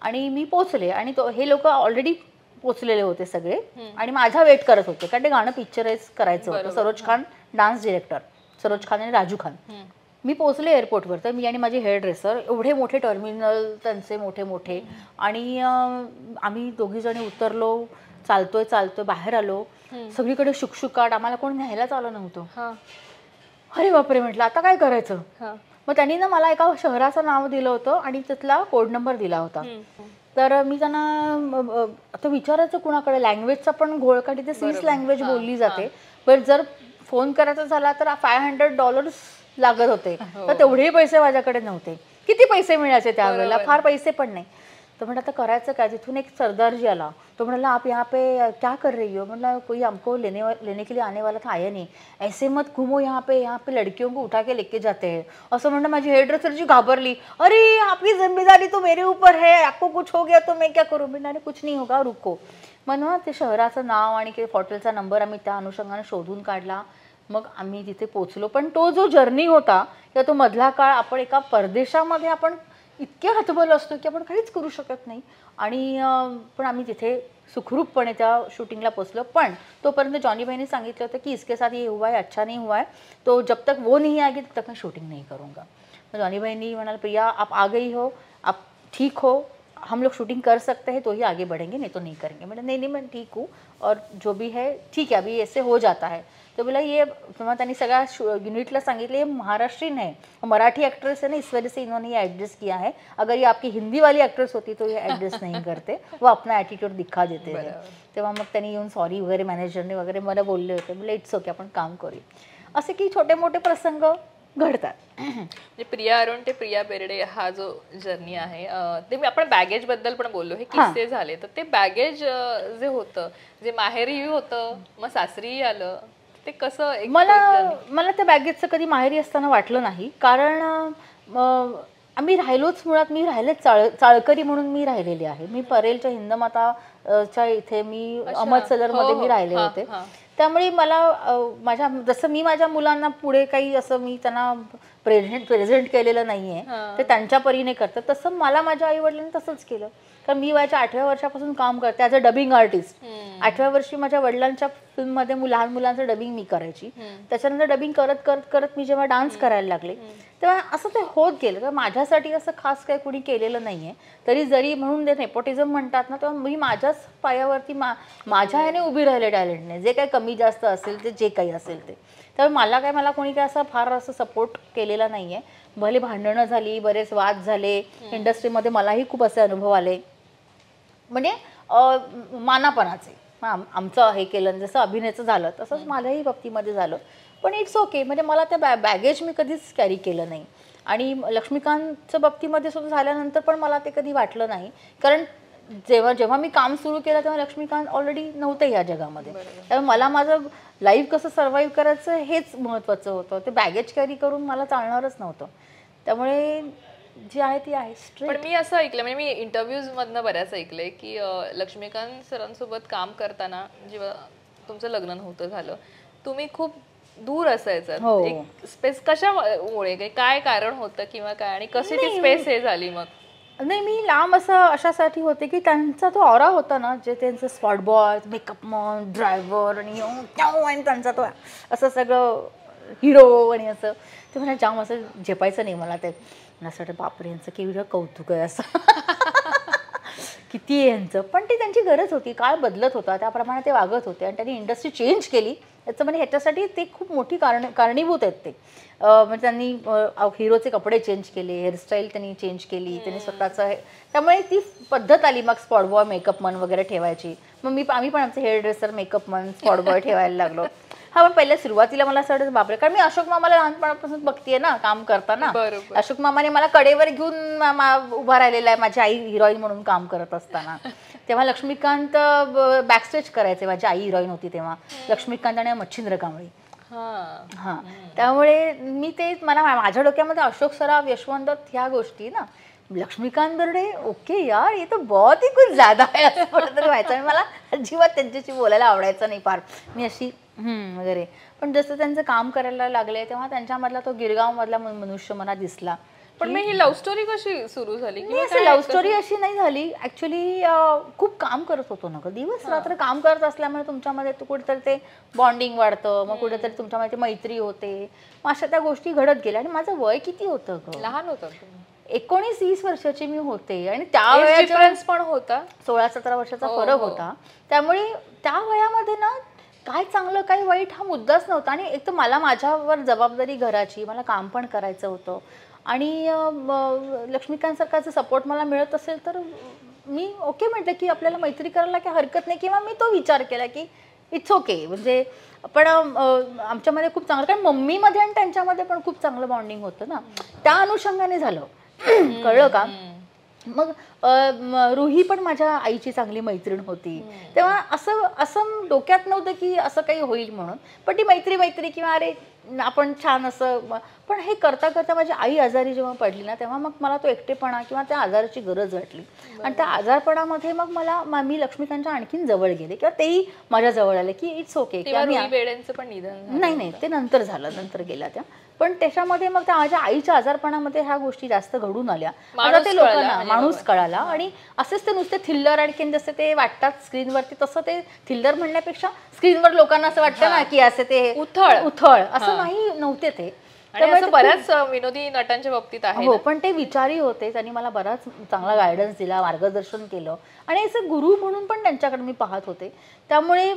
आणि मी पोचले आणि तो हे लोक ऑलरेडी पोचलेले होते सगळे आणि माझा वेट करत होते कारण ते गाणं पिक्चराईज करायचं होतं सरोज खान डान्स डिरेक्टर सरोज खान आणि राजू खान मी पोचले एअरपोर्टवर तर मी आणि माझे हेअर ड्रेसर एवढे मोठे टर्मिनल त्यांचे मोठे मोठे आणि आम्ही दोघी जणी उतरलो चालतोय चालतोय बाहेर आलो सगळीकडे शुकशुकाट आम्हाला कोण न्यायलाच आलं नव्हतं अरे बापरे म्हटलं आता काय करायचं मग त्यांनी ना मला एका शहराचं नाव दिलं होतं आणि त्यातला कोड नंबर दिला होता तर मी त्यांना आता विचारायचं कुणाकडे लँग्वेजचा पण घोळ का तिथे सीस लँग्वेज बोलली जाते पण जर फोन करायचा झाला तर फाय हंड्रेड डॉलर्स लागत होते हो. तर तेवढेही पैसे माझ्याकडे नव्हते किती पैसे मिळायचे त्यावेळेला फार पैसे पण नाही तो म्हणला आता करायचं काय तिथून एक सरदारजी आला तो म्हणला आप यहाँ पे क्या कर रही हो मतलब कोई हमको लेने लेने के लिए आने वाला था आया नहीं ऐसे मत घुमो यहाँ पे यहाँ पे लड़कियों को उठा के लेके जाते हैं असं म्हणलं माझी ड्रेसर जी घाबरली अरे आपली जिम्मेदारी तो मेरे ऊपर है आपको कुछ हो गया तो मैं क्या करू मी कुछ नहीं होगा रुको म्हणून ते शहराचं नाव आणि के हॉटेलचा नंबर आम्ही त्या अनुषंगाने शोधून काढला मग आम्ही तिथे पोचलो पण तो जो जर्नी होता किंवा तो मधला काळ आपण एका परदेशामध्ये आपण इतके हतबल असतो की आपण काहीच करू शकत नाही आणि पण आम्ही तिथे सुखरूपपणे त्या शूटिंगला पोचलो पण तोपर्यंत जॉनी भाईने सांगितलं होतं की इसके साथ ये हुआ है अच्छा नहीं हुआ है तो जब तक वो नहीं आएगी तब तक मैं शूटिंग नहीं करूँगा तो जॉनी भाईनी म्हणाल प्रिया आप आ गई हो आप ठीक हो हम लोग शूटिंग कर सकते हैं तो ही आगे बढ़ेंगे नहीं तो नहीं करेंगे मैंने नहीं नहीं मैं ठीक हूँ और जो भी है ठीक है अभी ऐसे हो जाता है तो बोला ये त्यांनी सगळ्या युनिटला सांगितले हे महाराष्ट्रीन आहे मराठी एक्ट्रेस आहे ना इस वजह से ये किया आहे अगर ये आपकी हिंदी वाली होती तो ये ॲडजस्ट नाही करते व आपला ॲटिट्यूड दिखा देते तेव्हा मग त्यांनी येऊन सॉरी वगैरे मॅनेजरने वगैरे मला बोलले होते बोले इट्स ओके आपण काम करू असे की छोटे मोठे प्रसंग घडतात म्हणजे प्रिया अरुण ते प्रिया बेर्डे हा जो जर्नी आहे ते मी आपण बॅगेज बद्दल पण बोललो हे किस्से झाले तर ते बॅगेज जे होतं जे माहेरी होतं मग सासरीही आलं ते कसं मला मला त्या बॅगेजचं कधी माहेरी असताना वाटलं नाही कारण आम्ही राहिलोच मुळात मी राहिले चाळ चाळकरी म्हणून मी राहिलेली आहे मी परेलच्या हिंदमाता च्या इथे मी सदरमध्ये हो, मी राहिले होते त्यामुळे मला माझ्या जसं मी माझ्या मुलांना पुढे काही असं मी त्यांना प्रेझेंट प्रेझेंट केलेलं नाहीये ते त्यांच्या परीने करतात तसं मला माझ्या आई वडिलांनी तसंच केलं कारण मी माझ्या आठव्या वर्षापासून काम करते ॲज अ डबिंग आर्टिस्ट आठव्या वर्षी माझ्या वडिलांच्या फिल्ममध्ये लहान मुलांचं डबिंग मी करायची त्याच्यानंतर डबिंग करत करत करत मी जेव्हा डान्स करायला लागले तेव्हा असं ते होत गेलं तर माझ्यासाठी असं खास काही कुणी केलेलं नाहीये तरी जरी म्हणून ते नेपोटिझम म्हणतात ना तेव्हा मी माझ्याच पायावरती माझ्या याने उभी राहिले टॅलेंटने जे काही कमी जास्त असेल ते जे काही असेल ते त्यामुळे मला काय मला कोणी काय असं फार असं सपोर्ट केलेला नाहीये भले भांडणं झाली बरेच वाद झाले इंडस्ट्रीमध्ये मलाही खूप असे अनुभव आले म्हणजे मानापणाचे मग आम आमचं हे केलं जसं अभिनयचं झालं तसंच माझ्याही बाबतीमध्ये झालं पण इट्स ओके म्हणजे मला त्या बॅ बॅगेज मी कधीच कॅरी केलं नाही आणि लक्ष्मीकांतचं बाबतीमध्ये सुद्धा झाल्यानंतर पण मला ते कधी वाटलं नाही कारण जेव्हा जेव्हा मी काम सुरू केलं तेव्हा लक्ष्मीकांत ऑलरेडी नव्हते या जगामध्ये त्यामुळे मला माझं लाईफ कसं सर्वाईव्ह करायचं हेच महत्त्वाचं होतं ते बॅगेज कॅरी करून मला चालणारच नव्हतं त्यामुळे जी आहे ती आहे पण मी असं ऐकलं म्हणजे मी इंटरव्ह्यूज मधनं बऱ्याच ऐकलंय की लक्ष्मीकांत सरांसोबत काम करताना जेव्हा तुमचं लग्न नव्हतं झालं तुम्ही खूप दूर असायचं हो। स्पेस कशा कशामुळे काय कारण होतं किंवा काय आणि कशी ती स्पेस हे झाली मग नाही मी लांब असं अशासाठी होते की त्यांचा तो ऑरा होता ना जे त्यांचं spot boy makeup man driver आणि त्यांचा तो असं सगळं हिरो आणि असं ते मला जाम असं झेपायचं नाही मला ते मला असं बापरे यांचं केवढं कौतुक आहे असं किती आहे यांचं पण ती त्यांची गरज होती काळ बदलत होता त्याप्रमाणे ते वागत होते आणि त्यांनी इंडस्ट्री चेंज केली याचं म्हणजे ह्याच्यासाठी ते खूप मोठी कारण कारणीभूत आहेत ते म्हणजे त्यांनी हिरोचे कपडे चेंज केले हेअरस्टाईल त्यांनी चेंज केली त्यांनी स्वतःचं त्यामुळे ती पद्धत आली मग बॉय मेकअप मन वगैरे ठेवायची मग मी आम्ही पण आमचं hair dresser makeup man boy ठेवायला लागलो हा पण पहिल्या सुरुवातीला मला असं वाटतं बापरे कारण मी अशोक मामाला लहानपणापासून बघतीये ना काम करताना अशोक मामाने मला कडेवर घेऊन उभा राहिलेला आहे माझी आई हिरोईन म्हणून काम करत असताना तेव्हा लक्ष्मीकांत बॅकस्टेज करायचे माझी आई हिरोईन होती तेव्हा लक्ष्मीकांत आणि मच्छिंद्र कांबळे हा त्यामुळे मी ते मला माझ्या डोक्यामध्ये अशोक सराव यशवंत ह्या गोष्टी ना लक्ष्मीकांत बर्डे ओके यार हे तर बहुत ही जादा जादा आहे असं कुठंतरी व्हायचं आणि मला अजिबात त्यांच्याशी बोलायला आवडायचं नाही फार मी अशी वगैरे पण जसं त्यांचं काम करायला लागले तेव्हा त्यांच्यामधला तो गिरगाव मधला मनुष्य मला दिसला पण मी ही लव्ह स्टोरी कशी सुरू झाली लव्ह स्टोरी अशी नाही झाली ऍक्च्युली खूप काम करत होतो ना दिवस रात्र काम करत असल्यामुळे तुमच्यामध्ये कुठेतरी ते बॉन्डिंग वाढतं मग कुठेतरी तुमच्यामध्ये मैत्री होते मग अशा त्या गोष्टी घडत गेल्या आणि माझं वय किती होतं लहान होतं एकोणीस वीस वर्षाची मी होते आणि त्या वयाचा पण होता सोळा सतरा वर्षाचा हो, फरक हो. होता त्यामुळे त्या वयामध्ये ना काय चांगलं काय वाईट हा मुद्दाच नव्हता आणि एक तर मला माझ्यावर जबाबदारी घराची मला काम पण करायचं होतं आणि लक्ष्मीकांत सरकारचा सपोर्ट मला मिळत असेल तर मी ओके म्हटलं की आपल्याला मैत्री करायला काही हरकत नाही किंवा मी तो विचार केला की इट्स ओके म्हणजे पण आमच्यामध्ये खूप चांगलं कारण मम्मीमध्ये आणि त्यांच्यामध्ये पण खूप चांगलं बॉन्डिंग होतं ना त्या अनुषंगाने झालं कळलं का मग रुही पण माझ्या आईची चांगली मैत्रीण होती तेव्हा असं असं डोक्यात नव्हतं की असं काही होईल म्हणून पण ती मैत्री मैत्री किंवा अरे आपण छान असं पण हे करता करता माझी आई आजारी जेव्हा पडली ना तेव्हा मग मला तो एकटेपणा किंवा त्या आजाराची गरज वाटली आणि त्या आजारपणामध्ये मग मला मी लक्ष्मीकांतच्या आणखीन जवळ गेले किंवा तेही माझ्या जवळ आले की इट्स ओके नाही नाही ते नंतर झालं नंतर गेल्या त्या पण त्याच्यामध्ये मग त्या माझ्या आईच्या आजारपणामध्ये ह्या गोष्टी जास्त घडून आल्या ते लोकांना म्हणजे माणूस कळाला आणि असेच ते नुसते थिल्लर आणखीन जसं ते वाटतात स्क्रीनवरती तसं ते थिल्लर म्हणण्यापेक्षा स्क्रीनवर लोकांना असं वाटतं ना की असे ते उथळ उथळ असं नाही नव्हते ते त्यामुळे बऱ्याच विनोदी नटांच्या बाबतीत आहे हो पण ते विचारी होते त्यांनी मला बराच चांगला गायडन्स दिला मार्गदर्शन केलं आणि असं गुरु म्हणून पण त्यांच्याकडे मी पाहत होते त्यामुळे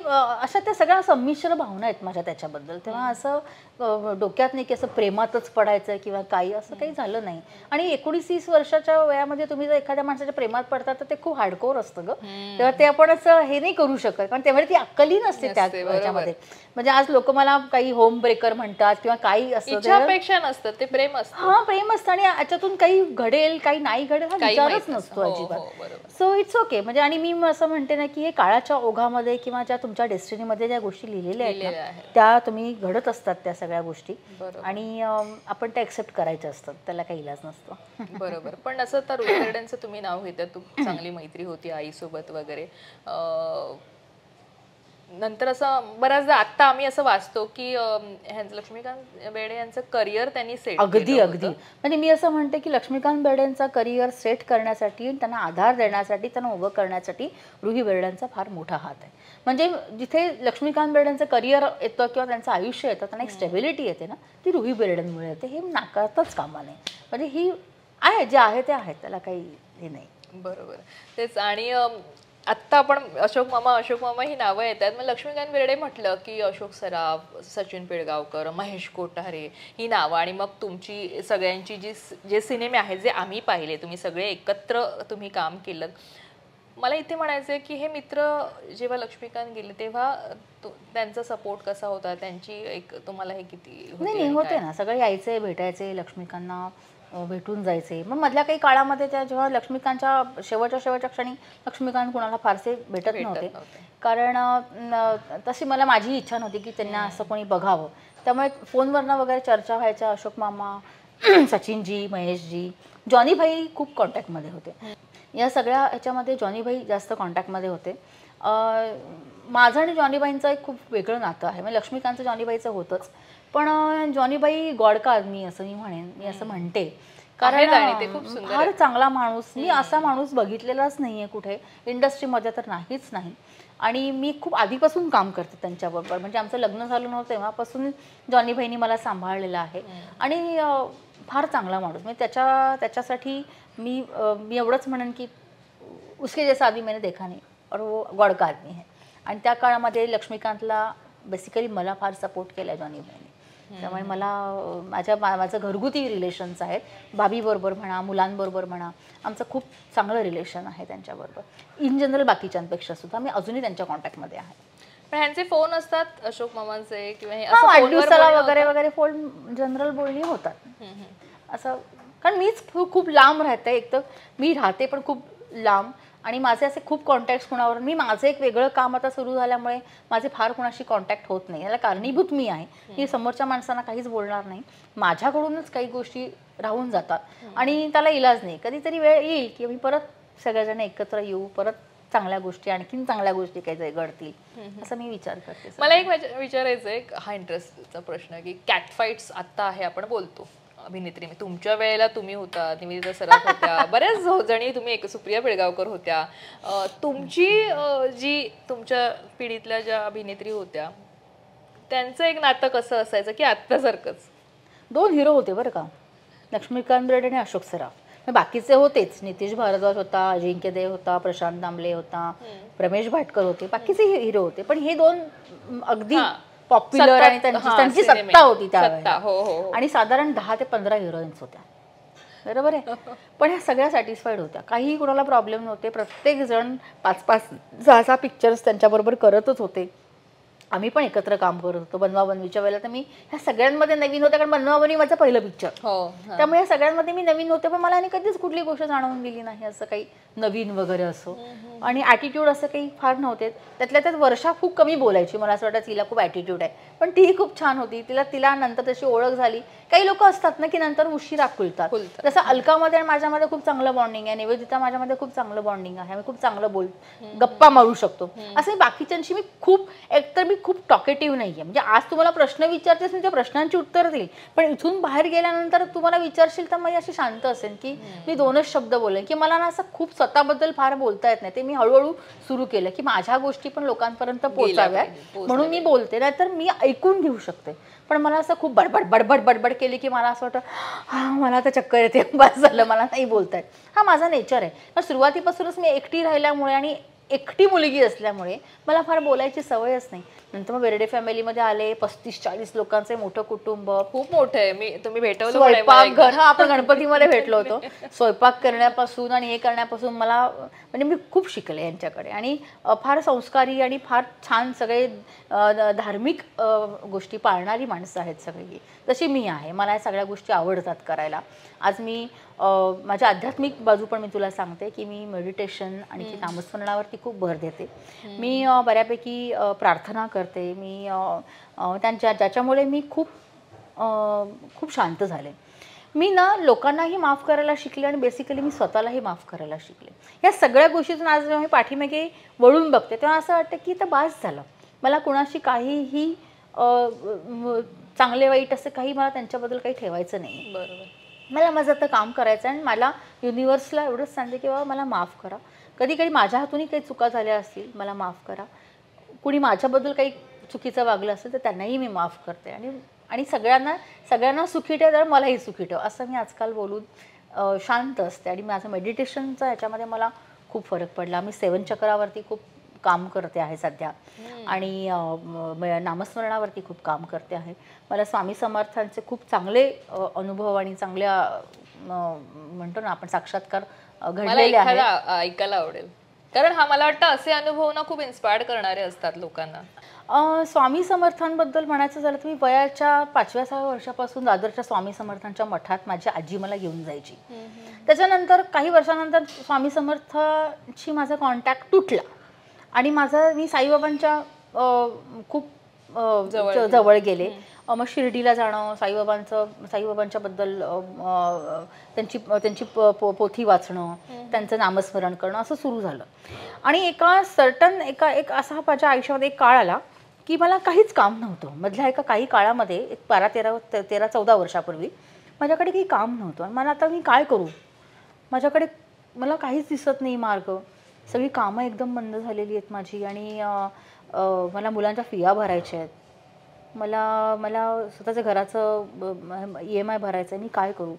अशा त्या सगळ्या संमिश्र भावना आहेत माझ्या त्याच्याबद्दल तेव्हा असं डोक्यात नाही की असं प्रेमातच पडायचं किंवा काही असं काही झालं नाही आणि एकोणीस तीस वर्षाच्या वयामध्ये तुम्ही जर एखाद्या माणसाच्या प्रेमात पडता तर ते खूप हार्डकोर असतं ग तेव्हा ते आपण असं हे नाही करू शकत कारण तेव्हा ती अक्कली नसते त्या ह्याच्यामध्ये म्हणजे आज लोक मला काही होम ब्रेकर म्हणतात किंवा काही असं नसतं ते प्रेम असतं हा प्रेम असतं आणि याच्यातून काही घडेल काही नाही घडेल हा विचारच नसतो हो, अजिबात सो इट्स ओके म्हणजे आणि मी असं म्हणते ना की हे काळाच्या ओघामध्ये किंवा ज्या तुमच्या डेस्टिनीमध्ये ज्या गोष्टी लिहिलेल्या आहेत त्या तुम्ही घडत असतात त्यासाठी सगळ्या गोष्टी आणि आपण ते ऍक्सेप्ट करायच्या असतात त्याला काही इलाज नसतो बरोबर पण असं तर तुम्ही नाव घेतात चांगली मैत्री होती आईसोबत वगैरे नंतर असं बऱ्याचदा आत्ता आम्ही असं वाचतो की ह्यांचं लक्ष्मीकांत बेडे यांचं करिअर त्यांनी सेट अगदी अगदी म्हणजे मी असं म्हणते की लक्ष्मीकांत बेडे यांचा करिअर सेट करण्यासाठी त्यांना आधार देण्यासाठी त्यांना उभं करण्यासाठी रुही बेर्ड्यांचा फार मोठा हात आहे म्हणजे जिथे लक्ष्मीकांत बेर्ड्यांचं करिअर येतं किंवा त्यांचं आयुष्य येतं त्यांना एक स्टेबिलिटी येते ना ती रुही बेर्ड्यांमुळे येते हे नाकारतच कामा नाही म्हणजे ही आहे जे आहे ते आहे त्याला काही हे नाही बरोबर तेच आणि आत्ता आपण अशोक मामा अशोक मामा ही नावं येतात मग लक्ष्मीकांत बेर्डे म्हटलं की अशोक सराफ सचिन पिळगावकर महेश कोठारे ही नावं आणि मग तुमची सगळ्यांची जी जे सिनेमे आहेत जे आम्ही पाहिले तुम्ही सगळे एकत्र तुम्ही काम केलं मला इथे म्हणायचं आहे की हे मित्र जेव्हा लक्ष्मीकांत गेले तेव्हा त्यांचा सपोर्ट कसा होता त्यांची एक तुम्हाला हे किती होते ना सगळे यायचे भेटायचे लक्ष्मीकांना भेटून जायचे मग मधल्या काही काळामध्ये त्या जेव्हा लक्ष्मीकांतच्या शेवटच्या शेवटच्या क्षणी लक्ष्मीकांत कुणाला फारसे भेटत नव्हते कारण तशी मला माझी इच्छा नव्हती की त्यांना असं कोणी बघावं त्यामुळे फोनवरनं वगैरे चर्चा व्हायच्या अशोक मामा सचिनजी महेशजी जॉनीभाई खूप कॉन्टॅक्टमध्ये होते या सगळ्या ह्याच्यामध्ये जॉनीभाई जास्त कॉन्टॅक्टमध्ये होते माझं आणि जॉनीबाईंचं एक खूप वेगळं नातं आहे म्हणजे लक्ष्मीकांतचं जॉनीबाईचं होतंच पण जॉनीबाई गॉडकार आदमी असं मी म्हणेन मी असं म्हणते कारण फार चांगला माणूस मी असा माणूस बघितलेलाच नाहीये कुठे इंडस्ट्रीमध्ये तर नाहीच नाही आणि मी खूप आधीपासून काम करते त्यांच्याबरोबर म्हणजे आमचं लग्न झालं नव्हतं तेव्हापासून जॉनीबाईंनी मला सांभाळलेलं आहे आणि फार चांगला माणूस म्हणजे त्याच्या त्याच्यासाठी मी मी एवढंच म्हणेन की उसके जैसा आदमी मैंने देखा नाही और वो गॉड आदमी आहे आणि त्या काळामध्ये लक्ष्मीकांतला बेसिकली मला फार सपोर्ट केला जॉनीबाईने त्यामुळे मला माझ्या माझं घरगुती रिलेशन्स आहेत बाबीबरोबर म्हणा मुलांबरोबर म्हणा आमचं खूप चांगलं रिलेशन आहे त्यांच्याबरोबर इन जनरल बाकीच्यांपेक्षा सुद्धा मी अजूनही त्यांच्या कॉन्टॅक्टमध्ये आहे पण ह्यांचे फोन असतात अशोक मामांचे किंवा वाढदिवसाला वगैरे वगैरे फोन जनरल बोलणी होतात असं कारण मीच खूप लांब राहते एक तर मी राहते पण खूप लांब आणि माझे असे खूप कॉन्टॅक्ट कुणावर मी माझं एक वेगळं काम आता सुरू झाल्यामुळे माझे फार कुणाशी कॉन्टॅक्ट होत नाही याला कारणीभूत मी आहे की समोरच्या माणसांना काहीच बोलणार नाही माझ्याकडूनच काही गोष्टी राहून जातात आणि त्याला इलाज नाही कधीतरी वेळ येईल की मी परत सगळ्याजण एकत्र येऊ परत चांगल्या गोष्टी आणखीन चांगल्या गोष्टी काही घडतील असं मी विचार करते मला एक विचारायचं एक हा इंटरेस्टचा प्रश्न की कॅट फाईट्स आता आहे आपण बोलतो अभिनेत्री तुमच्या वेळेला तुम्ही होता निवेदिता सराफ होत्या बऱ्याच जणी तुम्ही एक सुप्रिया पिळगावकर होत्या तुमची जी तुमच्या पिढीतल्या ज्या अभिनेत्री होत्या त्यांचं एक नाटक कसं असायचं की आत्तासारखंच दोन हिरो होते बरं का लक्ष्मीकांत बेर्डे आणि अशोक सराफ बाकीचे होतेच नितीश भारद्वाज होता अजिंक्य देव होता प्रशांत दामले होता रमेश भाटकर होते बाकीचे हिरो होते पण हे दोन अगदी पॉप्युलर आणि त्यांची त्यांची सत्ता होती त्या हो, हो, हो. आणि साधारण दहा ते पंधरा हिरोईन्स होत्या बरोबर आहे पण ह्या सगळ्या सॅटिस्फाईड होत्या काहीही कुणाला प्रॉब्लेम नव्हते प्रत्येक जण पाच पाच सहा सहा पिक्चर्स त्यांच्याबरोबर करतच होते आम्ही पण एकत्र काम करत होतो बनवाबनवीच्या वेळेला तर मी ह्या सगळ्यांमध्ये नवीन होते कारण बनवाबनवी माझं पहिलं पिक्चर हो, त्यामुळे या सगळ्यांमध्ये मी नवीन होते पण मला कधीच कुठली गोष्ट जाणवून दिली नाही असं काही नवीन वगैरे असो आणि ॲटिट्यूड असं काही फार नव्हते त्यातल्या त्यात वर्षा खूप कमी बोलायची मला असं वाटतं तिला खूप ॲटिट्यूड आहे पण ती खूप छान होती तिला तिला नंतर तशी ओळख झाली काही लोक असतात ना की नंतर उशिरा खुलतात तसं अलकामध्ये आणि माझ्यामध्ये खूप चांगलं बॉन्डिंग आहे निवेदिता माझ्यामध्ये खूप चांगलं बॉन्डिंग आहे आम्ही खूप चांगलं बोल गप्पा मारू शकतो असं बाकीच्यांशी मी खूप एकतर मी खूप टॉकेटिव्ह नाही आहे म्हणजे आज तुम्हाला प्रश्न विचारतेस म्हणजे प्रश्नांची उत्तर देईल पण इथून बाहेर गेल्यानंतर तुम्हाला विचारशील तर मी अशी शांत असेल की मी दोनच शब्द बोलेन की मला ना असं खूप स्वतःबद्दल फार बोलता येत नाही ते मी हळूहळू सुरू केलं की माझ्या गोष्टी पण लोकांपर्यंत पोहोचाव्या म्हणून मी बोलते तर मी ऐकून घेऊ शकते पण मला असं खूप बडबड बडबड बडबड केली की मला असं वाटतं हा मला तर चक्कर येते बस झालं मला नाही बोलतायत हा माझा नेचर आहे पण सुरुवातीपासूनच मी एकटी राहिल्यामुळे आणि एकटी मुलगी असल्यामुळे मला फार बोलायची सवयच नाही नंतर मग फॅमिली फॅमिलीमध्ये आले पस्तीस चाळीस लोकांचे मोठं कुटुंब खूप मोठं आहे मी तुम्ही भेटवलं घर आपण गणपतीमध्ये भेटलो होतो स्वयंपाक करण्यापासून आणि हे करण्यापासून मला म्हणजे मी खूप शिकले यांच्याकडे आणि फार संस्कारी आणि फार छान सगळे धार्मिक गोष्टी पाळणारी माणसं आहेत सगळी तशी मी आहे मला या सगळ्या गोष्टी आवडतात करायला आज मी माझ्या आध्यात्मिक बाजू पण मी तुला सांगते की मी मेडिटेशन आणि नामस्मरणावरती खूप भर देते मी बऱ्यापैकी प्रार्थना करते मी त्यांच्या ज्याच्यामुळे मी खूप खूप शांत झाले मी ना लोकांनाही माफ करायला शिकले आणि बेसिकली मी स्वतःलाही माफ करायला शिकले या सगळ्या गोष्टीतून आज जेव्हा मी पाठीमागे वळून बघते तेव्हा असं वाटतं की तर बास झालं मला कुणाशी काहीही चांगले वाईट असं काही मला त्यांच्याबद्दल काही ठेवायचं नाही बरोबर मला माझं आता काम करायचं आहे आणि मला युनिवर्सला एवढंच सांगते की बाबा मला माफ करा कधी कधी माझ्या हातूनही काही चुका झाल्या असतील मला माफ करा कुणी माझ्याबद्दल काही चुकीचं वागलं असेल तर त्यांनाही मी माफ करते आणि आणि सगळ्यांना सगळ्यांना सुखी ठेव तर मलाही सुखी ठेव असं मी आजकाल बोलून शांत असते आणि माझं मेडिटेशनचा ह्याच्यामध्ये मला खूप फरक पडला मी सेवन चक्रावरती खूप काम करते आहे सध्या आणि नामस्मरणावरती खूप काम करते आहे मला स्वामी समर्थांचे खूप चांगले अनुभव आणि चांगल्या म्हणतो ना आपण साक्षात्कार घडलेले ऐकायला आवडेल कारण हा मला वाटतं असे अनुभव ना खूप इन्स्पायर्ड करणारे असतात लोकांना स्वामी समर्थांबद्दल म्हणायचं झालं तुम्ही वयाच्या पाचव्या सहा वर्षापासून दादरच्या स्वामी समर्थांच्या मठात माझी आजी मला घेऊन जायची त्याच्यानंतर काही वर्षानंतर स्वामी समर्थांशी माझा कॉन्टॅक्ट तुटला आणि माझा मी साईबाबांच्या खूप जवळ गेले मग शिर्डीला जाणं साईबाबांचं साईबाबांच्या बद्दल त्यांची त्यांची पोथी वाचणं त्यांचं नामस्मरण करणं असं सुरू झालं आणि एका सर्टन एका एक असा माझ्या आयुष्यामध्ये एक काळ आला की मला काहीच काम नव्हतं मधल्या एका काही काळामध्ये एक बारा तेरा तेरा चौदा वर्षापूर्वी माझ्याकडे काही काम नव्हतं आणि मला आता मी काय करू माझ्याकडे मला काहीच दिसत नाही मार्ग सगळी कामं एकदम बंद झालेली आहेत माझी आणि मला मुलांच्या फिया भरायच्या आहेत मला मला स्वतःचं घराचं ई एम आय भरायचं आहे मी काय करू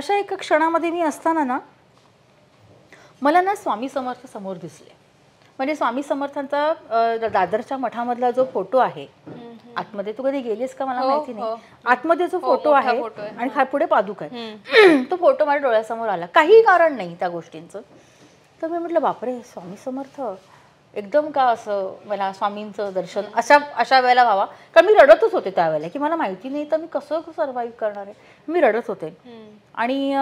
अशा एक क्षणामध्ये मी असताना ना मला ना स्वामी समर्थ समोर दिसले म्हणजे स्वामी समर्थांचा दादरच्या मठामधला जो फोटो आहे आतमध्ये तू कधी गेलीस का मला हो, माहिती नाही हो. आतमध्ये जो हो, फोटो आहे आणि पुढे पादुक आहे तो फोटो माझ्या डोळ्यासमोर आला काही कारण नाही त्या गोष्टींचं तर मी म्हटलं बापरे स्वामी समर्थ एकदम का असं मला स्वामींचं दर्शन अशा अशा वेळेला व्हावा कारण मी रडतच होते त्यावेळेला की मला माहिती नाही तर मी कसं सर्वाईव्ह करणार आहे मी रडत होते आणि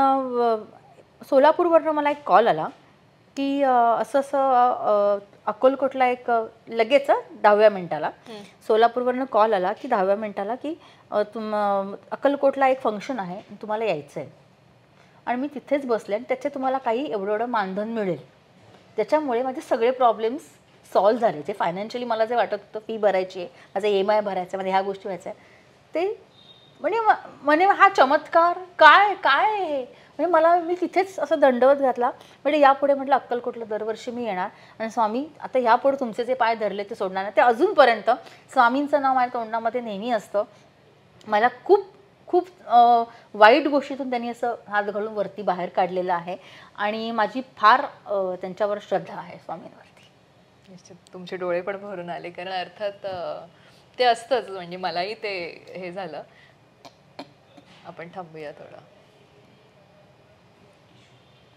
सोलापूरवरनं मला एक कॉल आला की असं असं अक्कलकोटला एक लगेच दहाव्या मिनिटाला सोलापूरवरनं कॉल आला की दहाव्या मिनिटाला की तुम अक्कलकोटला एक फंक्शन आहे तुम्हाला यायचं आहे आणि मी तिथेच बसले आणि त्याचे तुम्हाला काही एवढं एवढं मानधन मिळेल त्याच्यामुळे माझे सगळे प्रॉब्लेम्स सॉल्व्ह झाले जे फायनान्शियली मला जे वाटत होतं फी भरायची आहे माझं एम e आय भरायचं आहे माझ्या ह्या गोष्टी व्हायच्या ते म्हणजे म्हणे हा चमत्कार काय काय हे म्हणजे मला मी तिथेच असं दंडवत घातला म्हणजे यापुढे म्हटलं अक्कलकोटला दरवर्षी मी येणार आणि स्वामी आता यापुढे तुमचे जे पाय धरले ते सोडणार नाही ते अजूनपर्यंत स्वामींचं नाव माझ्या तोंडामध्ये नेहमी असतं मला खूप खूप वाईट गोष्टीतून त्यांनी असं हात घालून वरती बाहेर काढलेलं आहे आणि माझी फार त्यांच्यावर श्रद्धा आहे स्वामींवरती निश्चित तुमचे डोळे पण भरून आले कारण अर्थात ते असतंच म्हणजे मलाही ते हे झालं आपण थांबूया थोडं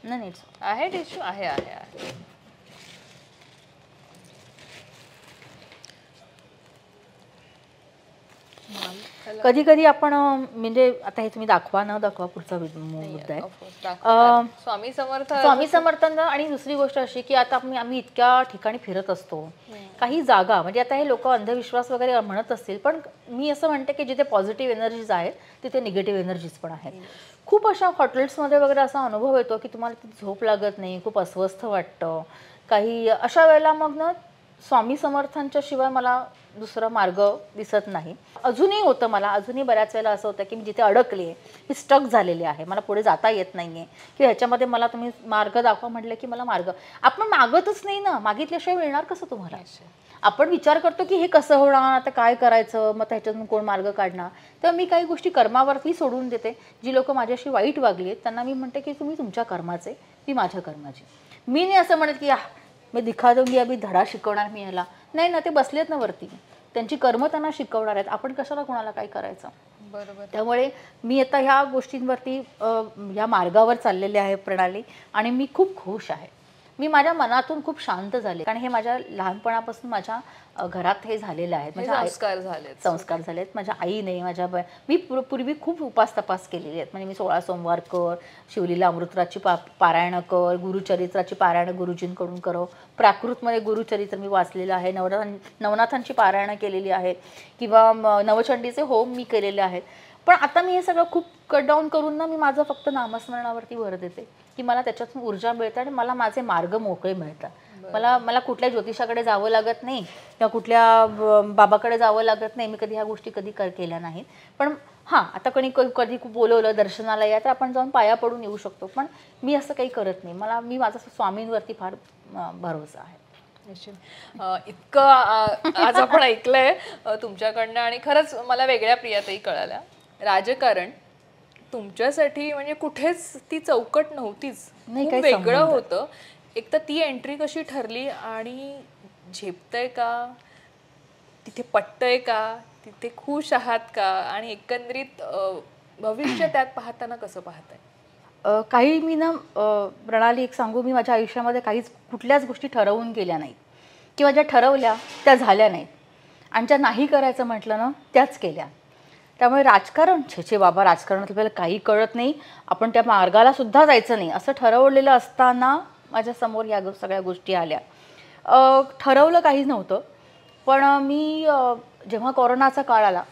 नाही आहे टिश्यू आहे आहे आहे कधी कधी आपण म्हणजे आता हे तुम्ही दाखवा न दाखवा पुढचा मुद्दा आहे स्वामी समर्थ स्वामी समर्थन आणि दुसरी गोष्ट अशी की आता आम्ही इतक्या ठिकाणी फिरत असतो काही जागा म्हणजे आता हे लोक अंधविश्वास वगैरे म्हणत असतील पण मी असं म्हणते की जिथे पॉझिटिव्ह एनर्जीज आहेत तिथे निगेटिव्ह एनर्जीज पण आहेत खूप अशा हॉटेल्समध्ये वगैरे असा अनुभव येतो की तुम्हाला झोप लागत नाही खूप अस्वस्थ वाटतं काही अशा वेळेला मग ना स्वामी समर्थांच्या शिवाय मला दुसरा मार्ग दिसत नाही अजूनही होतं मला अजूनही बऱ्याच वेळेला असं होतं की मी जिथे अडकली आहे मी स्टक झालेली आहे मला पुढे जाता येत नाही आहे की ह्याच्यामध्ये मला तुम्ही मार्ग दाखवा म्हटलं की मला मार्ग आपण मागतच नाही ना मागितल्याशिवाय मिळणार कसं तुम्हाला आपण विचार करतो की हे कसं होणार आता काय करायचं मग त्याच्यातून कोण मार्ग काढणार तर मी काही गोष्टी कर्मावरती सोडून देते जी लोक माझ्याशी वाईट वागली आहेत त्यांना मी म्हणते की तुम्ही तुमच्या कर्माचे ती माझ्या कर्माची मी नाही असं म्हणत की मी दिखा दोंगी अभि धडा शिकवणार मी ह्याला नाही ना ते बसलेत ना वरती त्यांची कर्म त्यांना शिकवणार आहेत आपण कशाला कोणाला काय करायचं बरोबर त्यामुळे मी आता ह्या गोष्टींवरती ह्या मार्गावर चाललेली आहे प्रणाली आणि मी खूप खुश आहे मी माझ्या मनातून खूप शांत झाले कारण हे माझ्या लहानपणापासून माझ्या घरात हे झालेलं आहे माझ्या संस्कार झाले संस्कार झालेत माझ्या आईने माझ्या मी पूर्वी खूप उपास तपास केलेली आहेत म्हणजे मी सोळा सोमवार कर शिवलीला अमृतराची पारायण कर गुरुचरित्राची पारायण गुरुजींकडून करो प्राकृतमध्ये गुरुचरित्र मी वाचलेलं आहे नवनाथ नवनाथांची पारायणं केलेली आहे किंवा नवचंडीचे होम मी केलेले आहेत पण आता मी हे सगळं खूप कट डाऊन करून ना मी माझं फक्त नामस्मरणावरती भर देते की मला त्याच्यातून ऊर्जा मिळते आणि मला माझे मार्ग मोकळे मिळतात मला मला कुठल्या ज्योतिषाकडे जावं लागत नाही किंवा कुठल्या बाबाकडे जावं लागत नाही मी कधी ह्या गोष्टी कधी कर केल्या नाहीत पण हां आता कोणी कधी बोलवलं दर्शनाला या तर आपण जाऊन पाया पडून येऊ शकतो पण मी असं काही करत नाही मला मी माझा स्वामींवरती फार भरोसा आहे इतकं आज आपण ऐकलंय तुमच्याकडनं आणि खरंच मला वेगळ्या प्रियातही कळाल्या राजकारण तुमच्यासाठी म्हणजे कुठेच ती चौकट नव्हतीच खूप वेगळं होतं एक तर ती एंट्री कशी ठरली आणि झेपतंय का तिथे पटतंय का तिथे खुश आहात का आणि एकंदरीत भविष्य त्यात पाहताना कसं पाहताय काही मी ना प्रणाली एक सांगू मी माझ्या आयुष्यामध्ये काहीच कुठल्याच गोष्टी ठरवून गेल्या नाहीत किंवा ज्या ठरवल्या त्या झाल्या नाहीत आणि ज्या नाही करायचं म्हटलं ना त्याच केल्या त्यामुळे राजकारण छे बाबा राजकारणात आपल्याला काही कळत नाही आपण त्या मार्गाला सुद्धा जायचं नाही असं ठरवलेलं असताना माझ्यासमोर या सगळ्या गोष्टी आल्या ठरवलं काहीच नव्हतं पण मी जेव्हा कोरोनाचा काळ आला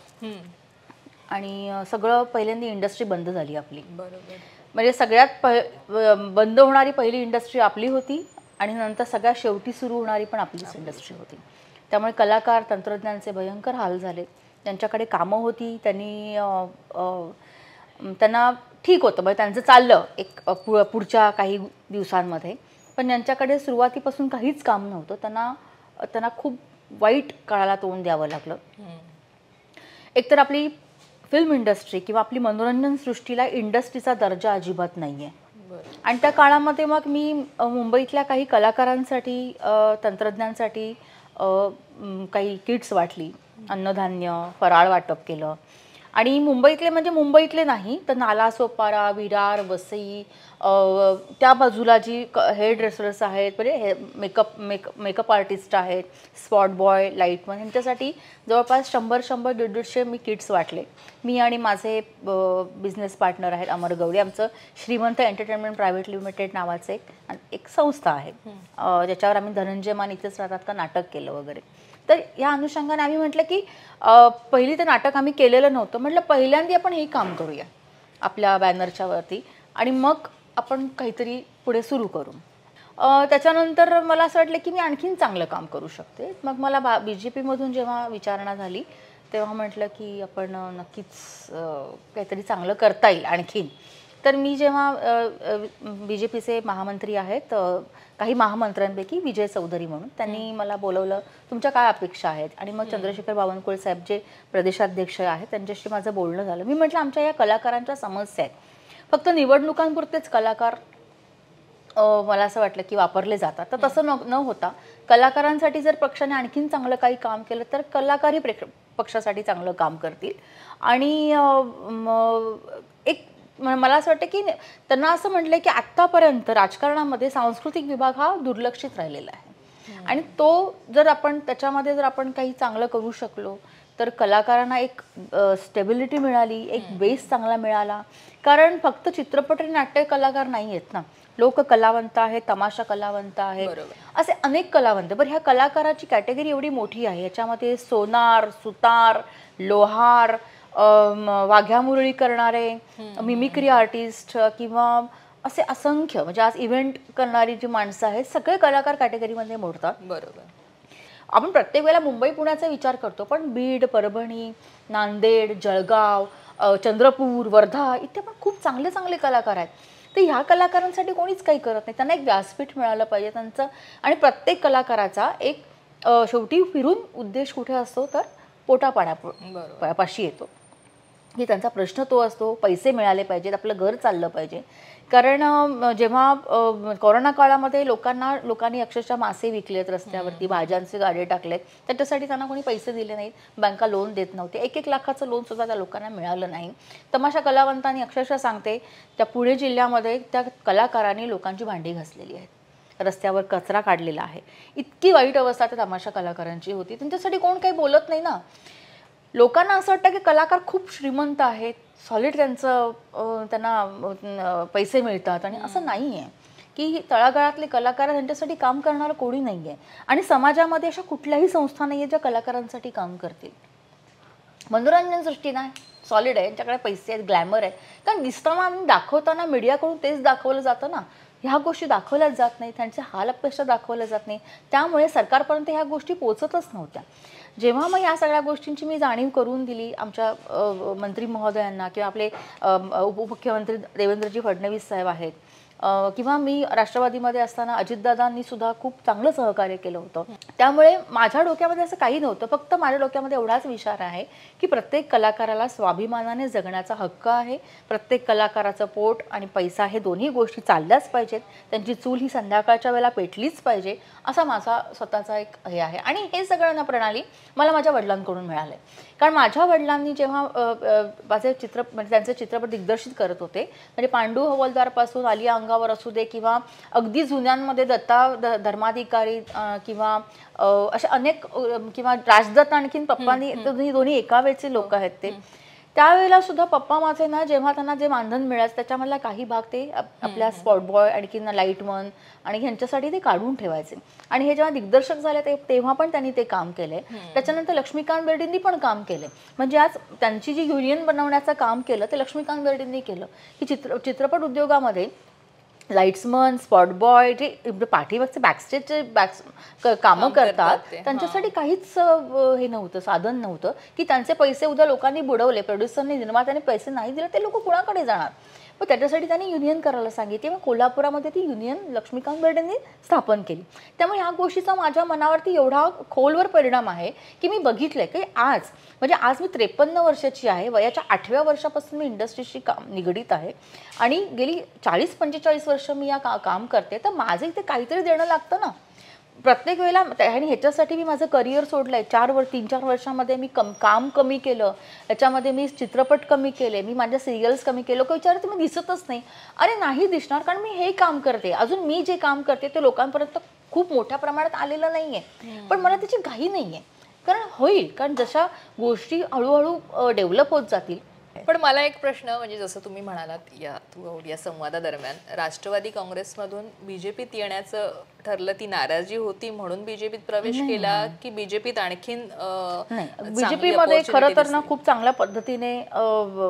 आणि सगळं पहिल्यांदा इंडस्ट्री बंद झाली आपली म्हणजे सगळ्यात बंद होणारी पहिली इंडस्ट्री आपली होती आणि नंतर सगळ्यात शेवटी सुरू होणारी पण आपलीच इंडस्ट्री होती त्यामुळे कलाकार तंत्रज्ञांचे भयंकर हाल झाले त्यांच्याकडे कामं होती त्यांनी त्यांना ठीक होतं म्हणजे त्यांचं चाललं एक पुढच्या काही दिवसांमध्ये पण त्यांच्याकडे सुरुवातीपासून काहीच काम नव्हतं त्यांना त्यांना खूप वाईट काळाला तोंड द्यावं लागलं एकतर आपली फिल्म इंडस्ट्री किंवा आपली मनोरंजन सृष्टीला इंडस्ट्रीचा दर्जा अजिबात नाही आहे आणि त्या काळामध्ये मग मी मुंबईतल्या काही कलाकारांसाठी तंत्रज्ञांसाठी काही किट्स वाटली अन्नधान्य फराळ वाटप केलं आणि मुंबईतले म्हणजे मुंबईतले नाही तर नाला सोपारा विरार वसई त्या बाजूला जी हेअर ड्रेसर्स आहेत म्हणजे हे मेकअप मेक मेकअप आर्टिस्ट आहेत स्पॉट बॉय लाईटमन यांच्यासाठी जवळपास शंभर शंभर दीड दीडशे मी किट्स वाटले मी आणि माझे बिझनेस पार्टनर आहेत अमर गवळी आमचं श्रीमंत एंटरटेनमेंट प्रायव्हेट लिमिटेड नावाचं एक एक संस्था आहे ज्याच्यावर आम्ही धनंजय मान इथेच राहतात का नाटक केलं वगैरे तर या अनुषंगाने आम्ही म्हटलं की पहिली तर नाटक आम्ही केलेलं नव्हतं म्हटलं पहिल्यांदा आपण हे काम करूया आपल्या बॅनरच्या वरती आणि मग आपण काहीतरी पुढे सुरू करू त्याच्यानंतर मला असं वाटलं की मी आणखीन चांगलं काम करू शकते मग मला बा बी जे पीमधून जेव्हा विचारणा झाली तेव्हा म्हटलं की आपण नक्कीच काहीतरी चांगलं करता येईल आणखीन तर मी जेव्हा बी जे पीचे महामंत्री आहेत काही महामंत्र्यांपैकी विजय चौधरी म्हणून त्यांनी मला बोलवलं तुमच्या काय अपेक्षा आहेत आणि मग चंद्रशेखर बावनकुळे साहेब जे प्रदेशाध्यक्ष आहेत त्यांच्याशी माझं बोलणं झालं मी म्हटलं आमच्या या कलाकारांच्या समस्या आहेत फक्त निवडणुकांपुरतेच कलाकार मला असं वाटलं की वापरले जातात तर तसं न न होता कलाकारांसाठी जर पक्षाने आणखीन चांगलं काही काम केलं तर कलाकारही प्रेक्ष पक्षासाठी चांगलं काम करतील आणि एक मला असं वाटतं की त्यांना असं म्हटलंय की आत्तापर्यंत राजकारणामध्ये सांस्कृतिक विभाग हा दुर्लक्षित राहिलेला आहे आणि तो जर आपण त्याच्यामध्ये जर आपण काही चांगलं करू शकलो तर कलाकारांना एक स्टेबिलिटी मिळाली एक बेस चांगला मिळाला कारण फक्त चित्रपट आणि नाट्य कलाकार नाही आहेत ना लोक कलावंत आहे तमाशा कलावंत आहे असे अनेक कलावंत बरं ह्या कलाकाराची कॅटेगरी एवढी मोठी आहे याच्यामध्ये सोनार सुतार लोहार वाघ्यामुरळी करणारे मिमिक्री आर्टिस्ट किंवा असे असंख्य म्हणजे आज इव्हेंट करणारी जी माणसं आहेत सगळे कलाकार कॅटेगरीमध्ये मोडतात बरोबर आपण प्रत्येक वेळेला मुंबई पुण्याचा विचार करतो पण बीड परभणी नांदेड जळगाव चंद्रपूर वर्धा इथे पण खूप चांगले चांगले कलाकार आहेत तर ह्या कलाकारांसाठी कोणीच काही करत नाही त्यांना एक व्यासपीठ मिळालं पाहिजे त्यांचं आणि प्रत्येक कलाकाराचा एक शेवटी फिरून उद्देश कुठे असतो तर पोटा पाशी येतो की त्यांचा प्रश्न तो असतो पैसे मिळाले पाहिजेत आपलं घर चाललं पाहिजे कारण जेव्हा कोरोना काळामध्ये लोकांना लोकांनी अक्षरशः मासे विकलेत रस्त्यावरती भाज्यांचे गाडे टाकलेत त्याच्यासाठी त्यांना कोणी पैसे दिले नाहीत बँका लोन देत नव्हते एक एक लाखाचं लोन सुद्धा त्या लोकांना मिळालं नाही तमाशा कलावंतांनी अक्षरशः सांगते त्या पुणे जिल्ह्यामध्ये त्या कलाकारांनी लोकांची भांडी घासलेली आहेत रस्त्यावर कचरा काढलेला आहे इतकी वाईट अवस्था त्या तमाशा कलाकारांची होती त्यांच्यासाठी कोण काही बोलत नाही ना लोकांना असं वाटतं की कलाकार खूप श्रीमंत आहेत सॉलिड त्यांचं त्यांना पैसे मिळतात आणि असं नाही आहे की तळागाळातले कलाकार त्यांच्यासाठी काम करणारं कोणी नाही आहे आणि समाजामध्ये अशा कुठल्याही संस्था नाही आहेत ज्या कलाकारांसाठी काम करतील मनोरंजन सृष्टी नाही सॉलिड आहे यांच्याकडे पैसे आहेत ग्लॅमर आहे कारण दिसताना दाखवताना मीडियाकडून तेच दाखवलं जातं ना ह्या गोष्टी दाखवल्याच जात नाही त्यांचे हाल अपेक्षा दाखवल्या जात नाही त्यामुळे सरकारपर्यंत ह्या गोष्टी पोचतच नव्हत्या जेव्हा मग या सगळ्या गोष्टींची मी जाणीव करून दिली आमच्या मंत्री महोदयांना किंवा आपले उपमुख्यमंत्री देवेंद्रजी फडणवीस साहेब आहेत किंवा मी राष्ट्रवादीमध्ये असताना अजितदादांनी सुद्धा खूप चांगलं सहकार्य केलं होतं त्यामुळे माझ्या डोक्यामध्ये असं काही नव्हतं फक्त माझ्या डोक्यामध्ये एवढाच विचार आहे की प्रत्येक कलाकाराला स्वाभिमानाने जगण्याचा हक्क आहे प्रत्येक कलाकाराचं पोट आणि पैसा हे दोन्ही गोष्टी चालल्याच पाहिजेत त्यांची चूल ही संध्याकाळच्या वेळेला पेटलीच पाहिजे असा माझा स्वतःचा एक हे आहे आणि हे सगळं प्रणाली मला माझ्या वडिलांकडून मिळालं आहे कारण माझ्या वडिलांनी जेव्हा माझे चित्र म्हणजे त्यांचे चित्रपट दिग्दर्शित करत होते म्हणजे पांडू हवलदारपासून आलिया अंगावर असू दे किंवा अगदी जुन्यांमध्ये दत्ता धर्माधिकारी किंवा अशा अनेक किंवा राजदत्ता आणखीन पप्पांनी दोन्ही एका वेळचे लोक आहेत ते त्यावेळेला सुद्धा पप्पा माझे ना जेव्हा त्यांना जे मानधन मिळायचं त्याच्यामधला काही भाग ते आपल्या स्पॉट बॉय आणखी लाईट मन आणि ह्यांच्यासाठी ते काढून ठेवायचे आणि हे जेव्हा दिग्दर्शक झाले तेव्हा पण त्यांनी ते काम केले त्याच्यानंतर लक्ष्मीकांत बेर्डींनी पण काम केले म्हणजे आज त्यांची जी युनियन बनवण्याचं काम केलं ते लक्ष्मीकांत बेर्डींनी केलं की चित्र चित्रपट उद्योगामध्ये लाईट्समन स्पॉट बॉय जे पाठीमागचे बॅकस्टेजचे बॅक कामं करतात त्यांच्यासाठी काहीच हे नव्हतं साधन नव्हतं की त्यांचे पैसे उद्या लोकांनी बुडवले प्रोड्युसरने निर्मात्याने पैसे नाही दिले ते लोक कुणाकडे जाणार मग त्याच्यासाठी त्यांनी युनियन करायला सांगितली मग कोल्हापुरामध्ये ती युनियन लक्ष्मीकांत बेर्डेंनी स्थापन केली त्यामुळे ह्या गोष्टीचा माझ्या मनावरती एवढा खोलवर परिणाम आहे की मी बघितलं आहे की आज म्हणजे आज मी त्रेपन्न वर्षाची आहे वयाच्या आठव्या वर्षापासून मी इंडस्ट्रीशी काम निगडीत आहे आणि गेली चाळीस पंचेचाळीस वर्ष मी या का काम करते तर माझं इथे काहीतरी देणं लागतं ना प्रत्येक वेळेला आणि ह्याच्यासाठी मी माझं करिअर सोडलं आहे चार वर्ष तीन चार वर्षामध्ये मी कम काम कमी केलं त्याच्यामध्ये मी चित्रपट कमी केले मी माझ्या सिरियल्स कमी केलं का विचारते मी दिसतच नाही अरे नाही दिसणार कारण मी हे काम करते अजून मी जे काम करते ते लोकांपर्यंत खूप मोठ्या प्रमाणात आलेलं नाही आहे पण मला त्याची घाई नाही आहे कारण होईल कारण जशा गोष्टी हळूहळू डेव्हलप होत जातील पण मला एक प्रश्न म्हणजे जसं तुम्ही म्हणालात या तू या संवादादरम्यान राष्ट्रवादी काँग्रेसमधून बीजेपीत येण्याचं ठरलं ती नाराजी होती म्हणून बीजेपीत प्रवेश केला की बीजेपीत आणखीन बीजेपीमध्ये खरं तर ना खूप चांगल्या पद्धतीने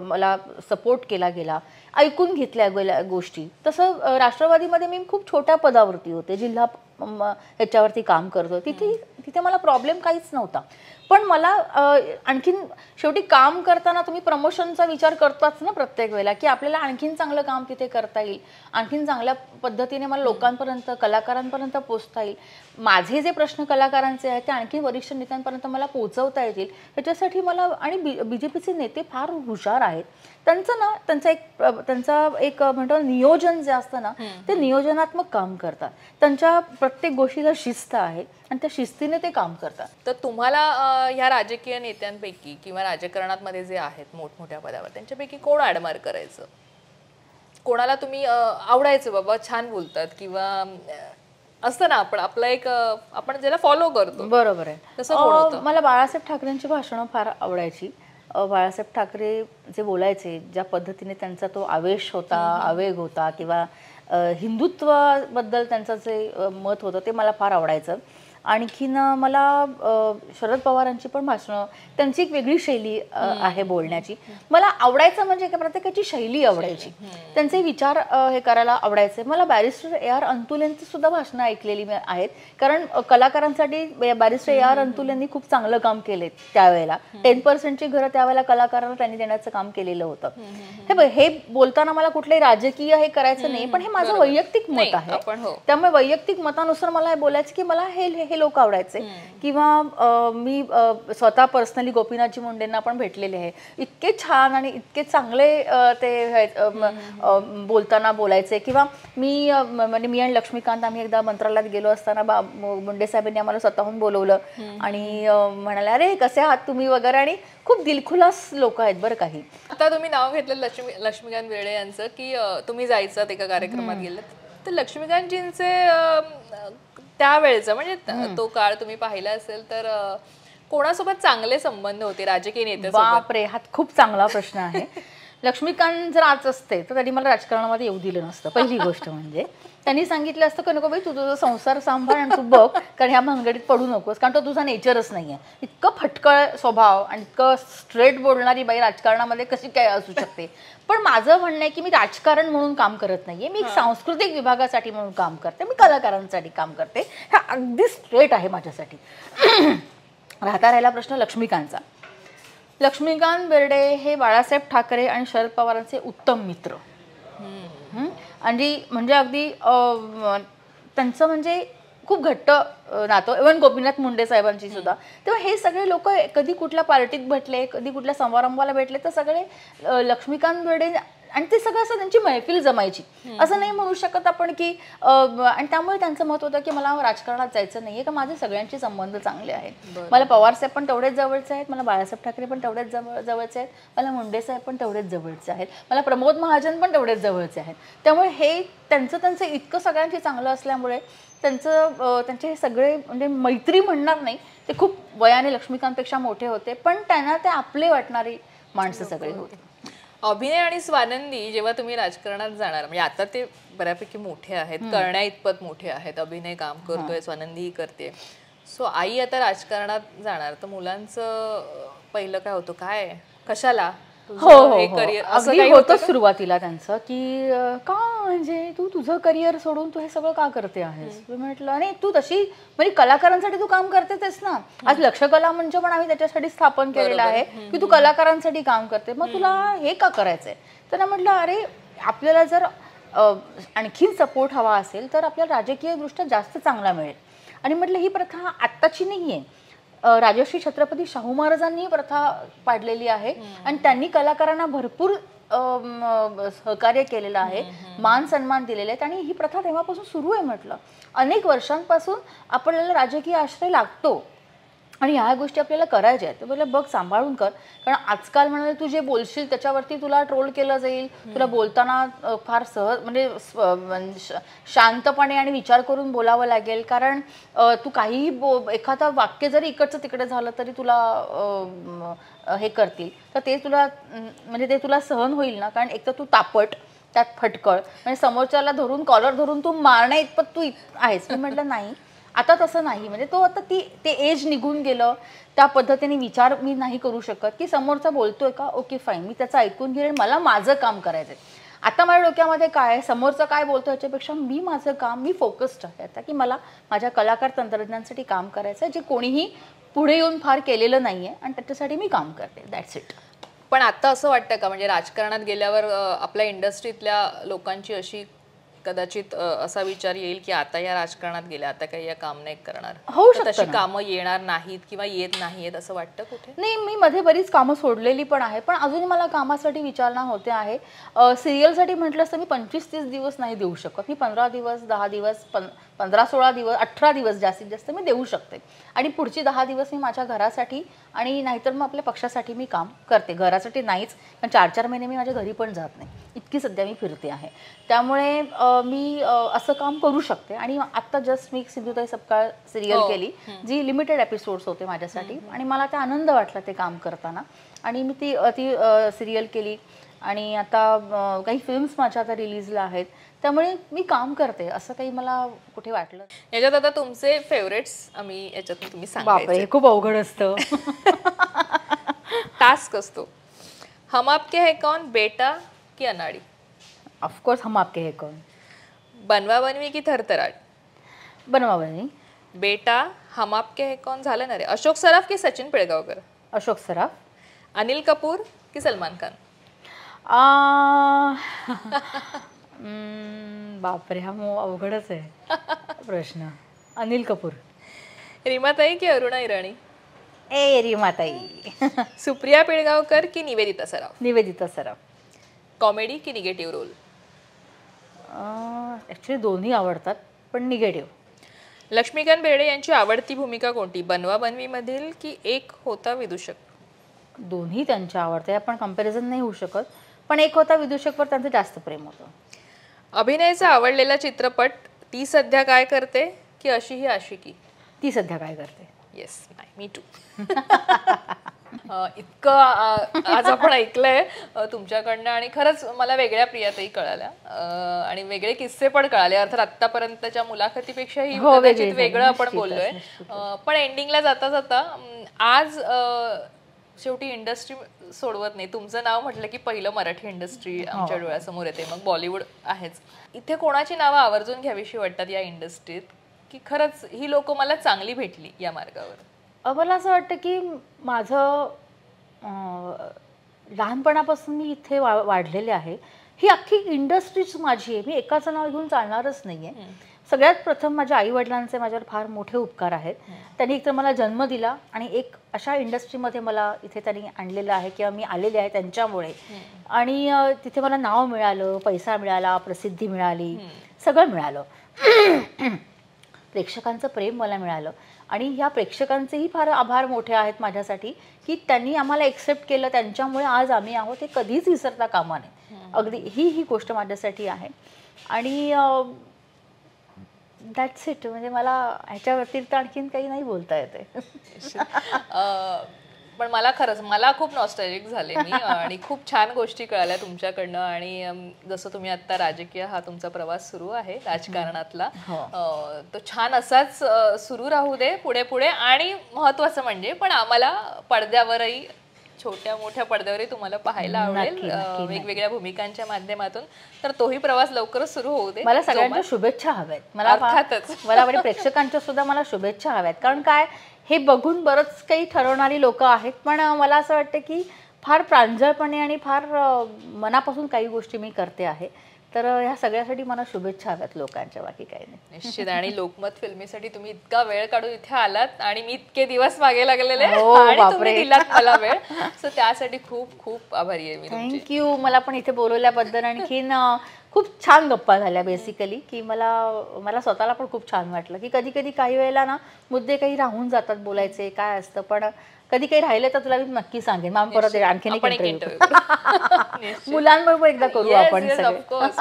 मला सपोर्ट केला गेला ऐकून घेतल्या गेल्या गोष्टी तसं राष्ट्रवादीमध्ये मी खूप छोट्या पदावरती होते जिल्हा ह्याच्यावरती काम करतो तिथे तिथे मला प्रॉब्लेम काहीच नव्हता पण मला आणखीन शेवटी काम करताना तुम्ही प्रमोशनचा विचार करताच ना प्रत्येक वेळेला की आपल्याला आणखीन चांगलं काम तिथे करता येईल आणखीन चांगल्या पद्धतीने मला लोकांपर्यंत कलाकारांपर्यंत पोचता येईल माझे जे प्रश्न कलाकारांचे आहेत ते आणखी वरिष्ठ नेत्यांपर्यंत मला पोहोचवता येतील त्याच्यासाठी मला आणि बी बी जे पीचे नेते फार हुशार आहेत त्यांचं ना त्यांचा एक त्यांचा एक म्हणतो नियोजन जे असतं ना ते नियोजनात्मक काम करतात त्यांच्या प्रत्येक गोष्टीला शिस्त आहे आणि त्या शिस्तीने ते काम करतात तर तुम्हाला ह्या राजकीय नेत्यांपैकी किंवा राजकारणात जे आहेत मोठमोठ्या पदावर त्यांच्यापैकी कोण आडमार करायचं कोणाला तुम्ही आवडायचं बाबा छान बोलतात किंवा असतं ना आपण आपला एक आपण ज्याला फॉलो करतो बरोबर आहे मला बाळासाहेब ठाकरेंची भाषणं फार आवडायची बाळासाहेब ठाकरे जे बोलायचे ज्या पद्धतीने त्यांचा तो आवेश होता आवेग होता किंवा हिंदुत्वाबद्दल त्यांचं जे मत होतं ते मला फार आवडायचं आणखीन मला शरद पवारांची पण भाषणं त्यांची एक वेगळी शैली आहे बोलण्याची मला आवडायचं म्हणजे प्रत्येकाची शैली आवडायची त्यांचे विचार हे करायला आवडायचे मला बॅरिस्टर ए आर अंतुलेंची सुद्धा भाषणं ऐकलेली आहेत कारण कलाकारांसाठी बॅरिस्टर ए आर अंतुलेंनी खूप चांगलं काम केले त्यावेळेला टेन पर्सेंटची घरं त्यावेळेला कलाकारांना त्यांनी देण्याचं काम केलेलं होतं हे हे बोलताना मला कुठले राजकीय हे करायचं नाही पण हे माझं वैयक्तिक मत आहे हो. त्यामुळे वैयक्तिक मतानुसार मला हे बोलायचं की मला हे लोक आवडायचे किंवा मी स्वतः पर्सनली गोपीनाथजी मुंडेंना पण भेटलेले आहे इतके छान आणि इतके चांगले ते बोलताना बोलायचे किंवा मी म्हणजे मी आणि लक्ष्मीकांत आम्ही एकदा मंत्रालयात गेलो असताना बा मुंडे साहेबांनी आम्हाला स्वतःहून बोलवलं आणि म्हणाले अरे कसे आहात तुम्ही वगैरे आणि खूप दिलखुलास लोक आहेत बरं काही आता तुम्ही नाव घेतलं लक्ष्मी लक्ष्मीकांत वेळे यांचं की तुम्ही जायचं एका कार्यक्रमात गेलं तर लक्ष्मीकांतजींचे त्यावेळेचं म्हणजे तो काळ तुम्ही पाहिला असेल तर कोणासोबत चांगले संबंध होते राजकीय नेते बापरे हा खूप चांगला प्रश्न आहे लक्ष्मीकांत जर आज असते तर त्यांनी मला राजकारणामध्ये येऊ दिलं नसतं पहिली गोष्ट म्हणजे त्यांनी सांगितलं असतं की नको बाई तू तुझा संसार सांभाळ आणि तू बघ कारण ह्या भानगडीत पडू नकोस कारण तो तुझा नेचरच नाही आहे इतकं फटकळ स्वभाव आणि इतकं स्ट्रेट बोलणारी बाई राजकारणामध्ये कशी काय असू शकते पण माझं म्हणणं आहे की मी राजकारण म्हणून काम करत नाहीये मी एक सांस्कृतिक विभागासाठी म्हणून काम करते मी कलाकारांसाठी काम करते हा अगदी स्ट्रेट आहे माझ्यासाठी राहता राहिला प्रश्न लक्ष्मीकांतचा लक्ष्मीकांत बेर्डे हे बाळासाहेब ठाकरे आणि शरद पवारांचे उत्तम मित्र आणि म्हणजे अगदी त्यांचं म्हणजे खूप घट्ट नातं इव्हन गोपीनाथ मुंडे साहेबांची सुद्धा तेव्हा हे सगळे लोक कधी कुठल्या पार्टीत भेटले कधी कुठल्या समारंभाला भेटले तर सगळे लक्ष्मीकांत बेडे आणि ते सगळं असं त्यांची मैफिल जमायची असं नाही म्हणू शकत आपण की आणि त्यामुळे त्यांचं मत होतं की मला राजकारणात जायचं नाहीये का माझे सगळ्यांचे संबंध चांगले आहेत मला पवार साहेब पण तेवढेच जवळचे आहेत मला बाळासाहेब ठाकरे पण तेवढेच जवळ जवळचे आहेत मला मुंडे साहेब पण तेवढेच जवळचे आहेत मला प्रमोद महाजन पण तेवढेच जवळचे आहेत त्यामुळे हे त्यांचं त्यांचं इतकं सगळ्यांशी चांगलं असल्यामुळे त्यांचं त्यांचे हे सगळे म्हणजे मैत्री म्हणणार नाही ते खूप वयाने लक्ष्मीकांतपेक्षा मोठे होते पण त्यांना ते आपले वाटणारी माणसं सगळे होते अभिनय आणि स्वानंदी जेव्हा तुम्ही राजकारणात जाणार म्हणजे आता ते बऱ्यापैकी मोठे आहेत करण्या इतपत मोठे आहेत अभिनय काम करतोय स्वानंदीही करते सो आई आता राजकारणात जाणार तर मुलांचं पहिलं काय होतं काय कशाला हो हो करिअर हो. असं होतं सुरुवातीला त्यांचं की का म्हणजे तू तुझं करिअर सोडून तू हे सगळं का करते आहेस म्हटलं आणि तू तशी म्हणजे कलाकारांसाठी तू काम करतेस ना आज लक्ष कला म्हणजे पण आम्ही त्याच्यासाठी स्थापन केलेलं आहे की तू कलाकारांसाठी काम करते मग तुला हे का करायचंय तर म्हटलं अरे आपल्याला जर आणखीन सपोर्ट हवा असेल तर आपल्याला राजकीय दृष्ट्या जास्त चांगला मिळेल आणि म्हटलं ही प्रथा आत्ताची नाही आहे राजश्री छत्रपती शाहू महाराजांनी प्रथा पाडलेली आहे आणि त्यांनी कलाकारांना भरपूर सहकार्य केलेलं आहे मान सन्मान दिलेले आहेत आणि ही प्रथा तेव्हापासून सुरू आहे म्हटलं अनेक वर्षांपासून आपल्याला राजकीय आश्रय लागतो आणि ह्या गोष्टी आपल्याला करायच्या आहेत तर मला बघ सांभाळून कर कारण आजकाल म्हणाले तू जे बोलशील त्याच्यावरती तुला ट्रोल केलं जाईल तुला बोलताना फार सहज म्हणजे शांतपणे आणि विचार करून बोलावं लागेल कारण तू काहीही बो एखादं वाक्य जरी इकडचं तिकडे झालं तरी तुला हे करतील तर ते तुला म्हणजे ते तुला सहन होईल ना कारण एक तर तू तापट त्यात फटकळ म्हणजे समोरच्याला धरून कॉलर धरून तू मारणे इतपत तू आहेस मी म्हटलं नाही आता तसं नाही म्हणजे तो आता ती ते एज निघून गेलं त्या पद्धतीने विचार मी नाही करू शकत की समोरचा बोलतोय का ओके फाईन मी त्याचं ऐकून घेईन मला माझं काम करायचं आहे आता माझ्या डोक्यामध्ये काय आहे समोरचं काय बोलतो याच्यापेक्षा मी माझं काम मी फोकस्ड आहे आता की मला माझ्या कलाकार तंत्रज्ञांसाठी काम करायचं आहे जे कोणीही पुढे येऊन फार केलेलं नाही आहे आणि त्याच्यासाठी मी काम करते दॅट्स इट पण आता असं वाटतं का म्हणजे राजकारणात गेल्यावर आपल्या इंडस्ट्रीतल्या लोकांची अशी कदाचित असा विचार येईल की आता या राजकारणात गेल्या आता काही या काम नाही करणार होऊ तशी कामं येणार नाहीत किंवा येत नाहीयेत असं वाटतं कुठे नाही मी मध्ये बरीच कामं सोडलेली पण आहे पण अजून मला कामासाठी विचारणा होते आहे सिरियलसाठी म्हटलं असतं मी पंचवीस तीस दिवस नाही देऊ शकत मी पंधरा दिवस दहा दिवस पंधरा सोळा दिवस अठरा दिवस जास्तीत जास्त मी देऊ शकते आणि पुढची दहा दिवस मी माझ्या घरासाठी आणि नाहीतर मग आपल्या पक्षासाठी मी काम करते घरासाठी नाहीच कारण चार चार महिने मी माझ्या घरी पण जात नाही इतकी सध्या मी फिरते आहे त्यामुळे मी असं काम करू शकते आणि आत्ता जस्ट मी सिंधुताई सपकाळ सिरियल हो. केली जी लिमिटेड एपिसोड्स होते माझ्यासाठी आणि मला त्या आनंद वाटला ते काम करताना आणि मी ती ती सिरियल केली आणि आता काही फिल्म्स माझ्या आता रिलीजला आहेत त्यामुळे मी काम करते असं काही मला कुठे वाटलं याच्यात आता तुमचे फेवरेट्स आम्ही याच्यात तुम्ही सांगा हे खूप अवघड असतं टास्क असतो हम आपके है कौन बेटा की अनाडी ऑफकोर्स हम आपके है कौन बनवा बनवी की थरथराट बनवा बनवी बेटा हम आपके है कौन झालं ना रे अशोक सराफ की सचिन पिळगावकर अशोक सराफ अनिल कपूर की सलमान खान बापरे हा मो अवघडच आहे प्रश्न अनिल कपूर रिमाताई की अरुणा इराणी ए रिमाताई सुप्रिया पिळगावकर की निवेदिता सराव निवेदिता सराव कॉमेडी की निगेटिव्ह रोल ॲक्च्युली दोन्ही आवडतात पण निगेटिव्ह लक्ष्मीकांत बेर्डे यांची आवडती भूमिका कोणती बनवा बनवीमधील की एक होता विदूषक दोन्ही त्यांच्या आवडत्या पण कम्पॅरिझन नाही होऊ शकत पण एक होता विदूषकवर त्यांचं जास्त प्रेम होतं अभिनयचा आवडलेला चित्रपट ती सध्या काय करते की अशी ही आशिकी ती सध्या काय करते येस नाही मी टू इतकं आज आपण ऐकलंय तुमच्याकडनं आणि खरंच मला वेगळ्या प्रियातही कळाल्या आणि वेगळे किस्से पण कळाले अर्थात आतापर्यंतच्या मुलाखतीपेक्षाही हो, वेगळं आपण बोललोय पण एंडिंगला जाता जाता आज शेवटी इंडस्ट्री सोडवत नाही तुमचं नाव म्हटलं की पहिलं मराठी इंडस्ट्री हो. आमच्या डोळ्यासमोर येते मग बॉलिवूड आहेच इथे कोणाची नावं आवर्जून घ्यावीशी वाटतात या इंडस्ट्रीत की खरंच ही लोक मला चांगली भेटली या मार्गावर मला असं वाटतं की माझं लहानपणापासून मी इथे वाढलेले आहे ही अख्खी इंडस्ट्रीच माझी आहे मी एकाचं नाव घेऊन चालणारच नाही सगळ्यात प्रथम माझ्या आईवडिलांचे माझ्यावर फार मोठे उपकार आहेत त्यांनी एकतर मला जन्म दिला आणि एक अशा इंडस्ट्रीमध्ये मला इथे त्यांनी आणलेलं आहे किंवा मी आलेले आहे त्यांच्यामुळे आणि तिथे मला नाव मिळालं पैसा मिळाला प्रसिद्धी मिळाली सगळं मिळालं प्रेक्षकांचं प्रेम मला मिळालं आणि ह्या प्रेक्षकांचेही फार आभार मोठे आहेत माझ्यासाठी की त्यांनी आम्हाला एक्सेप्ट केलं त्यांच्यामुळे आज आम्ही आहोत हे कधीच विसरता कामा नये अगदी ही ही गोष्ट माझ्यासाठी आहे आणि दॅट्स इट म्हणजे मला ह्याच्या व्यतिरिक्त आणखीन काही नाही बोलता येते पण मला खरंच मला खूप नॉस्टॅजिक झाले मी आणि खूप छान गोष्टी कळाल्या तुमच्याकडनं आणि जसं तुम्ही आता राजकीय हा तुमचा प्रवास सुरू आहे राजकारणातला हो. तो छान असाच सुरू राहू दे पुढे पुढे आणि महत्वाचं म्हणजे पण आम्हाला पडद्यावरही छोट्या मोठ्या पडद्यावरही तुम्हाला पाहायला आवडेल वेगवेगळ्या भूमिकांच्या माध्यमातून तर तोही प्रवास लवकरच सुरू होऊ दे मला सगळ्यांच्या शुभेच्छा हव्यात मला अर्थातच मला आणि प्रेक्षकांच्या सुद्धा मला शुभेच्छा हव्यात कारण काय हे बघून बरंच काही ठरवणारी लोक आहेत पण मला असं वाटतं की फार प्रांजळपणे आणि फार मनापासून काही गोष्टी मी करते आहे तर ह्या सगळ्यासाठी मला शुभेच्छा हव्यात लोकांच्या बाकी काही नाही निश्चित आणि लोकमत फिल्मीसाठी तुम्ही इतका वेळ काढून इथे आलात आणि मी इतके दिवस मागे लागलेले हो, मला वेळ सो त्यासाठी खूप खूप आभारी आहे मी थँक्यू मला पण इथे बोलवल्याबद्दल आणखीन खूप छान गप्पा झाल्या बेसिकली की मला मला स्वतःला पण खूप छान वाटलं की कधी कधी काही वेळेला ना मुद्दे काही राहून जातात बोलायचे काय असतं पण कधी काही राहिले तर तुला मी नक्की सांगेन मग परत आणखीन मुलांबरोबर एकदा करू आपण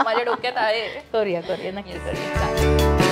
माझ्या डोक्यात आहे करूया करूया नक्की करूया